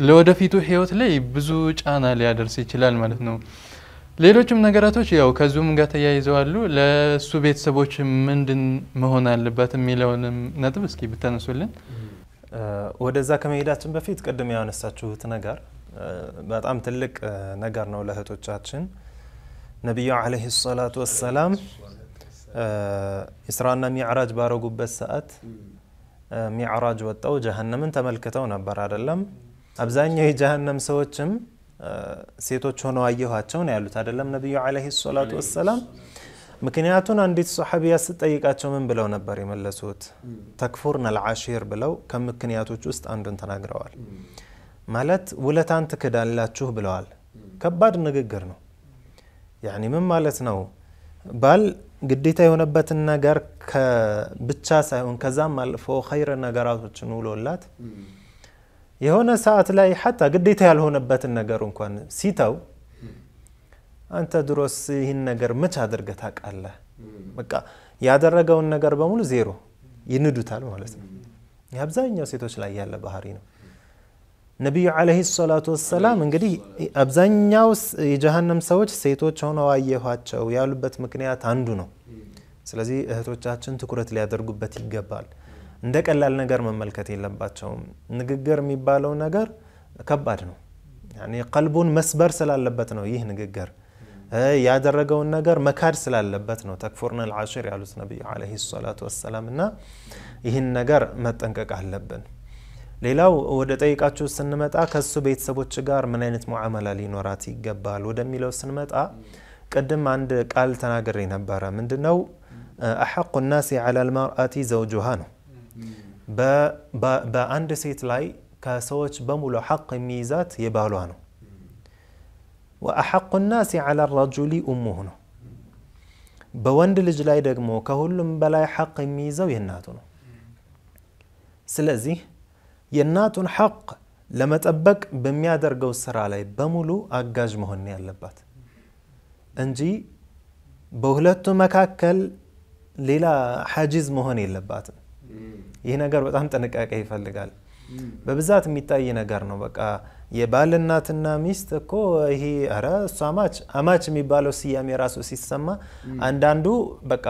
ለወደፊቱ ህይወት ላይ ብዙ ጫና ሊያደርስ ይችላል ማለት ነው። ሌሎችም ነገራቶች ያው ከዚሁም ጋር ተያይዘው አሉ። ለእሱ ቤተሰቦች ምንድን መሆን አለበት የሚለውንም ነጥብ እስኪ ብተነሱልን። ወደዛ ከመሄዳችን በፊት ቅድም ያነሳችሁት ነገር በጣም ትልቅ ነገር ነው ለእህቶቻችን። ነቢዩ ዓለይሂ ሰላቱ ወሰላም ኢስራና ሚዕራጅ ባረጉበት ሰዓት ሚዕራጅ ወጣው ጀሀነምን ተመልክተው ነበር አይደለም። አብዛኛው የጀሀነም ሰዎችም ሴቶች ሆነው አየኋቸው ነው ያሉት አይደለም ነቢዩ አለህ ሰላቱ ወሰላም ምክንያቱን አንዲት ሶሐቢያ ስጠይቃቸው ምን ብለው ነበር የመለሱት ተክፉርን አልዓሺር ብለው ከምክንያቶች ውስጥ አንዱን ተናግረዋል ማለት ውለታን ትክዳላችሁ ብለዋል ከባድ ንግግር ነው ያኒ ምን ማለት ነው ባል ግዴታ የሆነበትን ነገር ብቻ ሳይሆን ከዛም አልፎ ኸይር ነገራቶችን ውሎላት የሆነ ሰዓት ላይ ሐታ ግዴታ ያልሆነበትን ነገር እንኳን ሲተው አንተ ድሮስ ይህን ነገር መች አድርገ ታውቃለህ? በቃ ያደረገውን ነገር በሙሉ ዜሮ ይንዱታል ማለት ነው። የአብዛኛው ሴቶች ላይ ያለ ባህሪ ነው። ነቢዩ ዓለይሂ ሰላቱ ወሰላም እንግዲህ አብዛኛው የጀሃነም ሰዎች ሴቶች ሆነው አየኋቸው ያሉበት ምክንያት አንዱ ነው። ስለዚህ እህቶቻችን ትኩረት ሊያደርጉበት ይገባል። እንደ ቀላል ነገር መመልከት የለባቸውም። ንግግር የሚባለው ነገር ከባድ ነው። ቀልቡን መስበር ስላለበት ነው ይህ ንግግር ያደረገውን ነገር መካድ ስላለበት ነው። ተክፉርና ልዓሽር ያሉት ነቢዩ ዓለይሂ ሰላቱ ወሰላም እና ይህን ነገር መጠንቀቅ አለብን። ሌላው ወደ ጠይቃችሁ ስንመጣ ከሱ ቤተሰቦች ጋር ምን አይነት ሙዓመላ ሊኖራት ይገባል ወደሚለው ስንመጣ ቅድም አንድ ቃል ተናግሬ ነበረ። ምንድነው አሐቁ ናሲ ዐላ ልማርአቲ ዘውጁሃ ነው በአንድ ሴት ላይ ከሰዎች በሙሉ ሐቅ የሚይዛት የባሏ ነው ወአሐቁ ናሲ ዐላ ረጁሊ ኡሙሁ ነው በወንድ ልጅ ላይ ደግሞ ከሁሉም በላይ ሐቅ የሚይዘው የእናቱ ነው ስለዚህ የእናቱን ሐቅ ለመጠበቅ በሚያደርገው ስራ ላይ በሙሉ አጋዥ መሆን ያለባት እንጂ በሁለቱ መካከል ሌላ ሐጂዝ መሆን የለባትም ይህ ነገር በጣም ጥንቃቄ ይፈልጋል። በብዛት የሚታይ ነገር ነው። በቃ የባልናትና ሚስት እኮ ይሄ ኧረ እሱ አማች አማች የሚባለው ስያሜ ራሱ ሲሰማ አንዳንዱ በቃ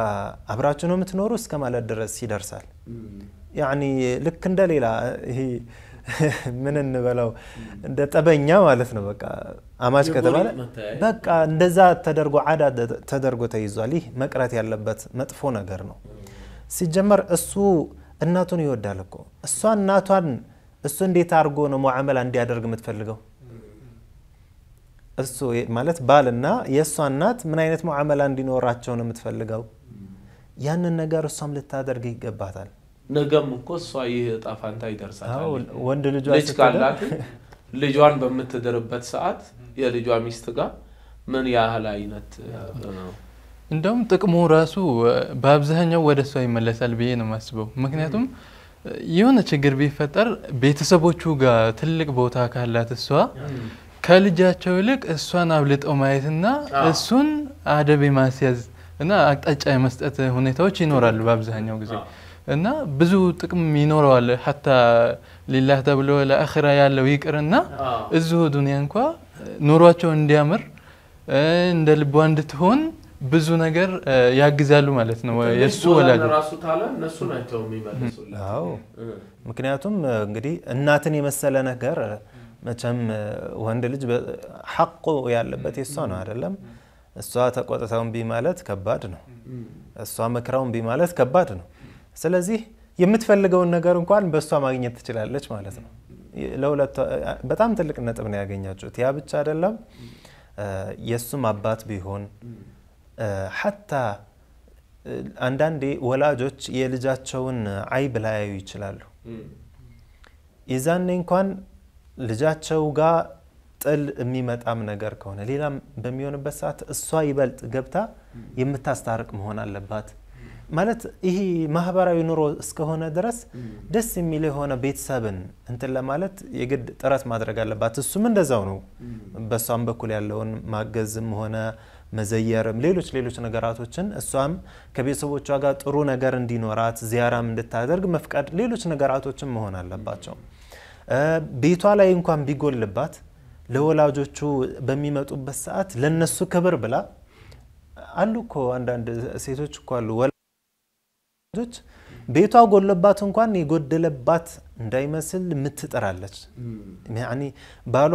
አብራችሁ ነው የምትኖሩ እስከ ማለት ድረስ ይደርሳል። ያኒ ልክ እንደ ሌላ ይሄ ምን እንበለው እንደ ጠበኛ ማለት ነው። በቃ አማች ከተባለ በቃ እንደዛ ተደርጎ አዳ ተደርጎ ተይዟል። ይህ መቅረት ያለበት መጥፎ ነገር ነው። ሲጀመር እሱ እናቱን ይወዳል እኮ እሷ እናቷን እሱ እንዴት አድርጎ ነው ሙዓመላ እንዲያደርግ የምትፈልገው? እሱ ማለት ባልና የእሷ እናት ምን አይነት ሙዓመላ እንዲኖራቸው ነው የምትፈልገው? ያንን ነገር እሷም ልታደርግ ይገባታል። ነገም እኮ እሷ ይህ እጣ ፋንታ ይደርሳታል። ወንድ ልጅ ካላት ልጇን በምትድርበት ሰዓት የልጇ ሚስት ጋር ምን ያህል አይነት ነው?። እንደውም ጥቅሙ ራሱ በአብዛኛው ወደ እሷ ይመለሳል ብዬ ነው ማስበው። ምክንያቱም የሆነ ችግር ቢፈጠር ቤተሰቦቹ ጋር ትልቅ ቦታ ካላት እሷ ከልጃቸው ይልቅ እሷን አብልጠው ማየትና እሱን አደብ ማስያዝ እና አቅጣጫ የመስጠት ሁኔታዎች ይኖራሉ በአብዛኛው ጊዜ እና ብዙ ጥቅም ይኖረዋል። ሀታ ሊላህ ተብሎ ለአኽራ ያለው ይቅርና እዚሁ ዱኒያ እንኳ ኑሯቸው እንዲያምር እንደ ልቧ እንድትሆን ብዙ ነገር ያግዛሉ ማለት ነው። የእሱ ወላጅ ራሱ ታለ እነሱ ናቸው የሚመልሱለት። ምክንያቱም እንግዲህ እናትን የመሰለ ነገር መቼም ወንድ ልጅ ሐቁ ያለበት የእሷ ነው አይደለም። እሷ ተቆጥተው እምቢ ማለት ከባድ ነው። እሷ መክራው እምቢ ማለት ከባድ ነው። ስለዚህ የምትፈልገውን ነገር እንኳን በእሷ ማግኘት ትችላለች ማለት ነው። ለሁለቱ በጣም ትልቅ ነጥብ ነው ያገኛችሁት። ያ ብቻ አይደለም፣ የእሱም አባት ቢሆን ሐታ አንዳንዴ ወላጆች የልጃቸውን አይብ ላያዩ ይችላሉ። የዛኔ እንኳን ልጃቸው ጋር ጥል የሚመጣም ነገር ከሆነ ሌላም በሚሆንበት ሰዓት እሷ ይበልጥ ገብታ የምታስታርቅ መሆን አለባት። ማለት ይህ ማህበራዊ ኑሮ እስከሆነ ድረስ ደስ የሚል የሆነ ቤተሰብን እንትን ለማለት የግድ ጥረት ማድረግ አለባት። እሱም እንደዛው ነው። በእሷም በኩል ያለውን ማገዝም ሆነ መዘየርም ሌሎች ሌሎች ነገራቶችን እሷም ከቤተሰቦቿ ጋር ጥሩ ነገር እንዲኖራት ዚያራም እንድታደርግ መፍቀድ ሌሎች ነገራቶችን መሆን አለባቸው። ቤቷ ላይ እንኳን ቢጎልባት ለወላጆቹ በሚመጡበት ሰዓት ለነሱ ክብር ብላ አሉ እኮ አንዳንድ ሴቶች እኮ አሉ ወላጆች ቤቷ ጎለባት እንኳን የጎደለባት እንዳይመስል ምትጠራለች ባሏ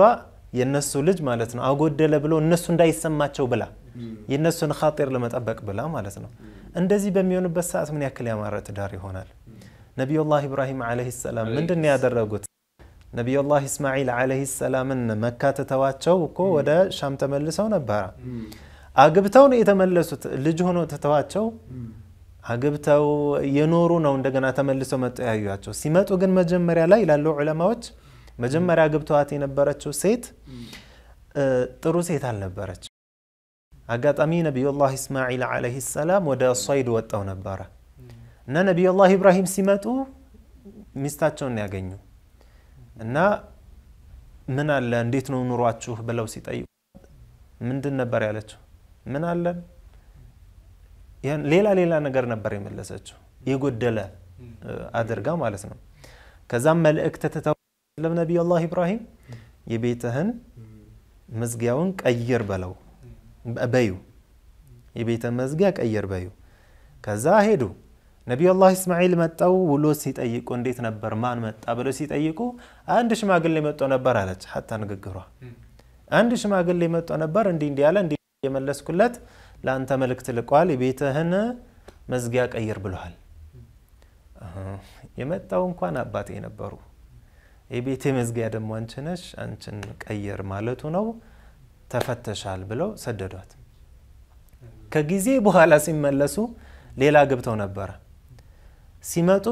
የነሱ ልጅ ማለት ነው አጎደለ ብሎ እነሱ እንዳይሰማቸው ብላ የእነሱን ኻጢር ለመጠበቅ ብላ ማለት ነው እንደዚህ በሚሆንበት ሰዓት ምን ያክል ያማረ ትዳር ይሆናል ነቢዩላህ ኢብራሂም አለህ ሰላም ምንድን ያደረጉት ነቢዩላህ እስማዒል አለህ ሰላምን መካ ትተዋቸው እኮ ወደ ሻም ተመልሰው ነበረ አግብተው ነው የተመለሱት ልጅ ሆኖ ትተዋቸው አግብተው የኖሩ ነው እንደገና ተመልሰው መጡ ያዩቸው ሲመጡ ግን መጀመሪያ ላይ ላሉ ዑለማዎች መጀመሪያ ግብተዋት የነበረችው ሴት ጥሩ ሴት አልነበረች። አጋጣሚ ነቢዩላህ እስማዒል ዓለይሂ ሰላም ወደ ሶይድ ወጠው ነበረ እና ነቢዩላህ ኢብራሂም ሲመጡ ሚስታቸውን ያገኙ እና ምን አለ እንዴት ነው ኑሯችሁ ብለው ሲጠይቁ ምንድን ነበር ያለችው? ምን አለን ሌላ ሌላ ነገር ነበር የመለሰችው የጎደለ አድርጋ ማለት ነው። ከዛም መልእክት ትተው لم نبي الله إبراهيم يبيتهن مزجاون كأير بلو بأبيو يبيت مزجاك أير بيو كزاهدو نبي الله إسماعيل متأو ولوسيت أيكو نديت نبر ما نمت أبلوسيت أيكو عندش ما قل لي متو نبر على حتى نجقره عندش ما قل لي متو نبر ندي ندي على ندي يملس كلت لأن تملك تلقال يبيتهن مزجاك أير بلوهل يمتو نكون أباتي نبرو የቤቴ መዝጊያ ደግሞ አንቺ ነሽ፣ አንቺን ቀየር ማለቱ ነው። ተፈተሻል ብለው ሰደዷት። ከጊዜ በኋላ ሲመለሱ ሌላ ገብተው ነበረ። ሲመጡ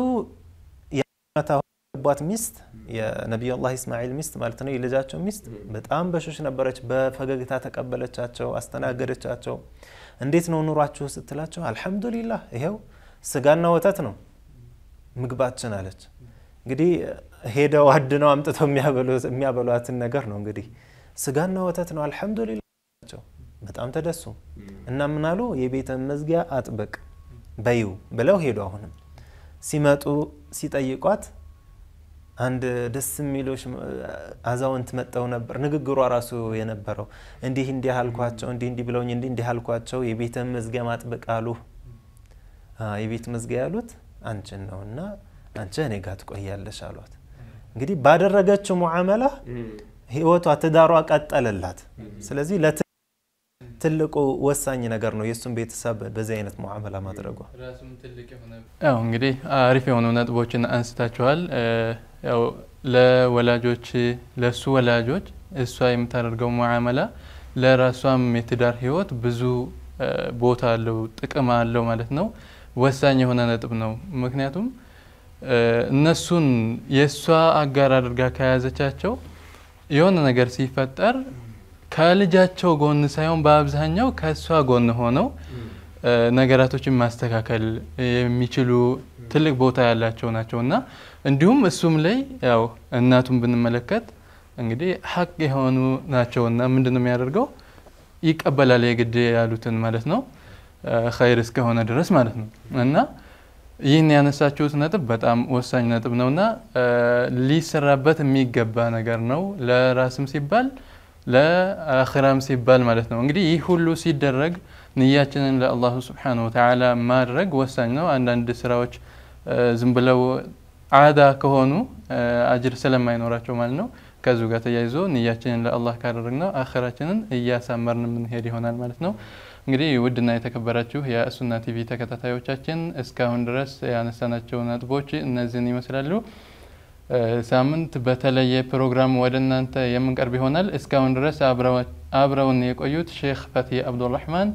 የባት ሚስት የነቢዩላህ ኢስማኤል ሚስት ማለት ነው፣ የልጃቸው ሚስት በጣም በሾሽ ነበረች። በፈገግታ ተቀበለቻቸው፣ አስተናገደቻቸው። እንዴት ነው ኑሯችሁ ስትላቸው፣ አልሐምዱሊላህ ይሄው ስጋና ወተት ነው ምግባችን አለች። እንግዲህ ሄደው አድነው አምጥተው የሚያበሏትን ነገር ነው እንግዲህ ስጋና ወተት ነው። አልሐምዱሊላ ናቸው። በጣም ተደሱ እና ምናሉ የቤተ መዝጊያ አጥብቅ በይው ብለው ሄዱ። አሁንም ሲመጡ ሲጠይቋት አንድ ደስ የሚሎች አዛውንት መጠው ነበር። ንግግሯ ራሱ የነበረው እንዲህ እንዲህ አልኳቸው፣ እንዲህ እንዲህ ብለውኝ፣ እንዲህ እንዲህ አልኳቸው። የቤተ መዝጊያ ማጥበቅ አሉ። የቤት መዝጊያ ያሉት አንቺን ነው እና አንቺ እኔ ጋር ትቆያለሽ አሏት። እንግዲህ ባደረገችው ሙዓመላ ህይወቷ ትዳሯ ቀጠለላት። ስለዚህ ትልቁ ወሳኝ ነገር ነው የእሱን ቤተሰብ በዚህ አይነት ሙዓመላ ማድረጓ። ያው እንግዲህ አሪፍ የሆኑ ነጥቦችን አንስታችኋል። ያው ለወላጆች ለእሱ ወላጆች እሷ የምታደርገው ሙዓመላ ለራሷም የትዳር ህይወት ብዙ ቦታ አለው፣ ጥቅም አለው ማለት ነው። ወሳኝ የሆነ ነጥብ ነው። ምክንያቱም እነሱን የእሷ አጋር አድርጋ ከያዘቻቸው የሆነ ነገር ሲፈጠር ከልጃቸው ጎን ሳይሆን በአብዛኛው ከእሷ ጎን ሆነው ነገራቶችን ማስተካከል የሚችሉ ትልቅ ቦታ ያላቸው ናቸው እና እንዲሁም እሱም ላይ ያው እናቱን ብንመለከት እንግዲህ ሀቅ የሆኑ ናቸውና ምንድን ነው የሚያደርገው ይቀበላል የግድ ያሉትን ማለት ነው ኸይር እስከሆነ ድረስ ማለት ነው እና ይህን ያነሳችሁት ነጥብ በጣም ወሳኝ ነጥብ ነውና ሊሰራበት የሚገባ ነገር ነው። ለራስም ሲባል ለአኽራም ሲባል ማለት ነው። እንግዲህ ይህ ሁሉ ሲደረግ ንያችንን ለአላሁ ስብሓነሁ ወተዓላ ማድረግ ወሳኝ ነው። አንዳንድ ስራዎች ዝም ብለው አዳ ከሆኑ አጅር ስለማይኖራቸው ማለት ነው። ከዚሁ ጋር ተያይዞ ንያችንን ለአላህ ካደረግነው አራችንን እያሳመርን የምንሄድ ይሆናል ማለት ነው። እንግዲህ ውድና የተከበራችሁ የእሱና ቲቪ ተከታታዮቻችን እስካሁን ድረስ ያነሳናቸው ነጥቦች እነዚህን ይመስላሉ። ሳምንት በተለየ ፕሮግራም ወደ እናንተ የምንቀርብ ይሆናል። እስካሁን ድረስ አብረውን የቆዩት ሼክ ፈቲ አብዱራህማን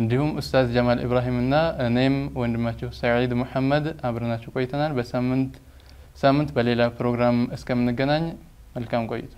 እንዲሁም ኡስታዝ ጀማል ኢብራሂም እና እኔም ወንድማችሁ ሰዒድ ሙሐመድ አብረናችሁ ቆይተናል። በሳምንት ሳምንት በሌላ ፕሮግራም እስከምንገናኝ መልካም ቆይታ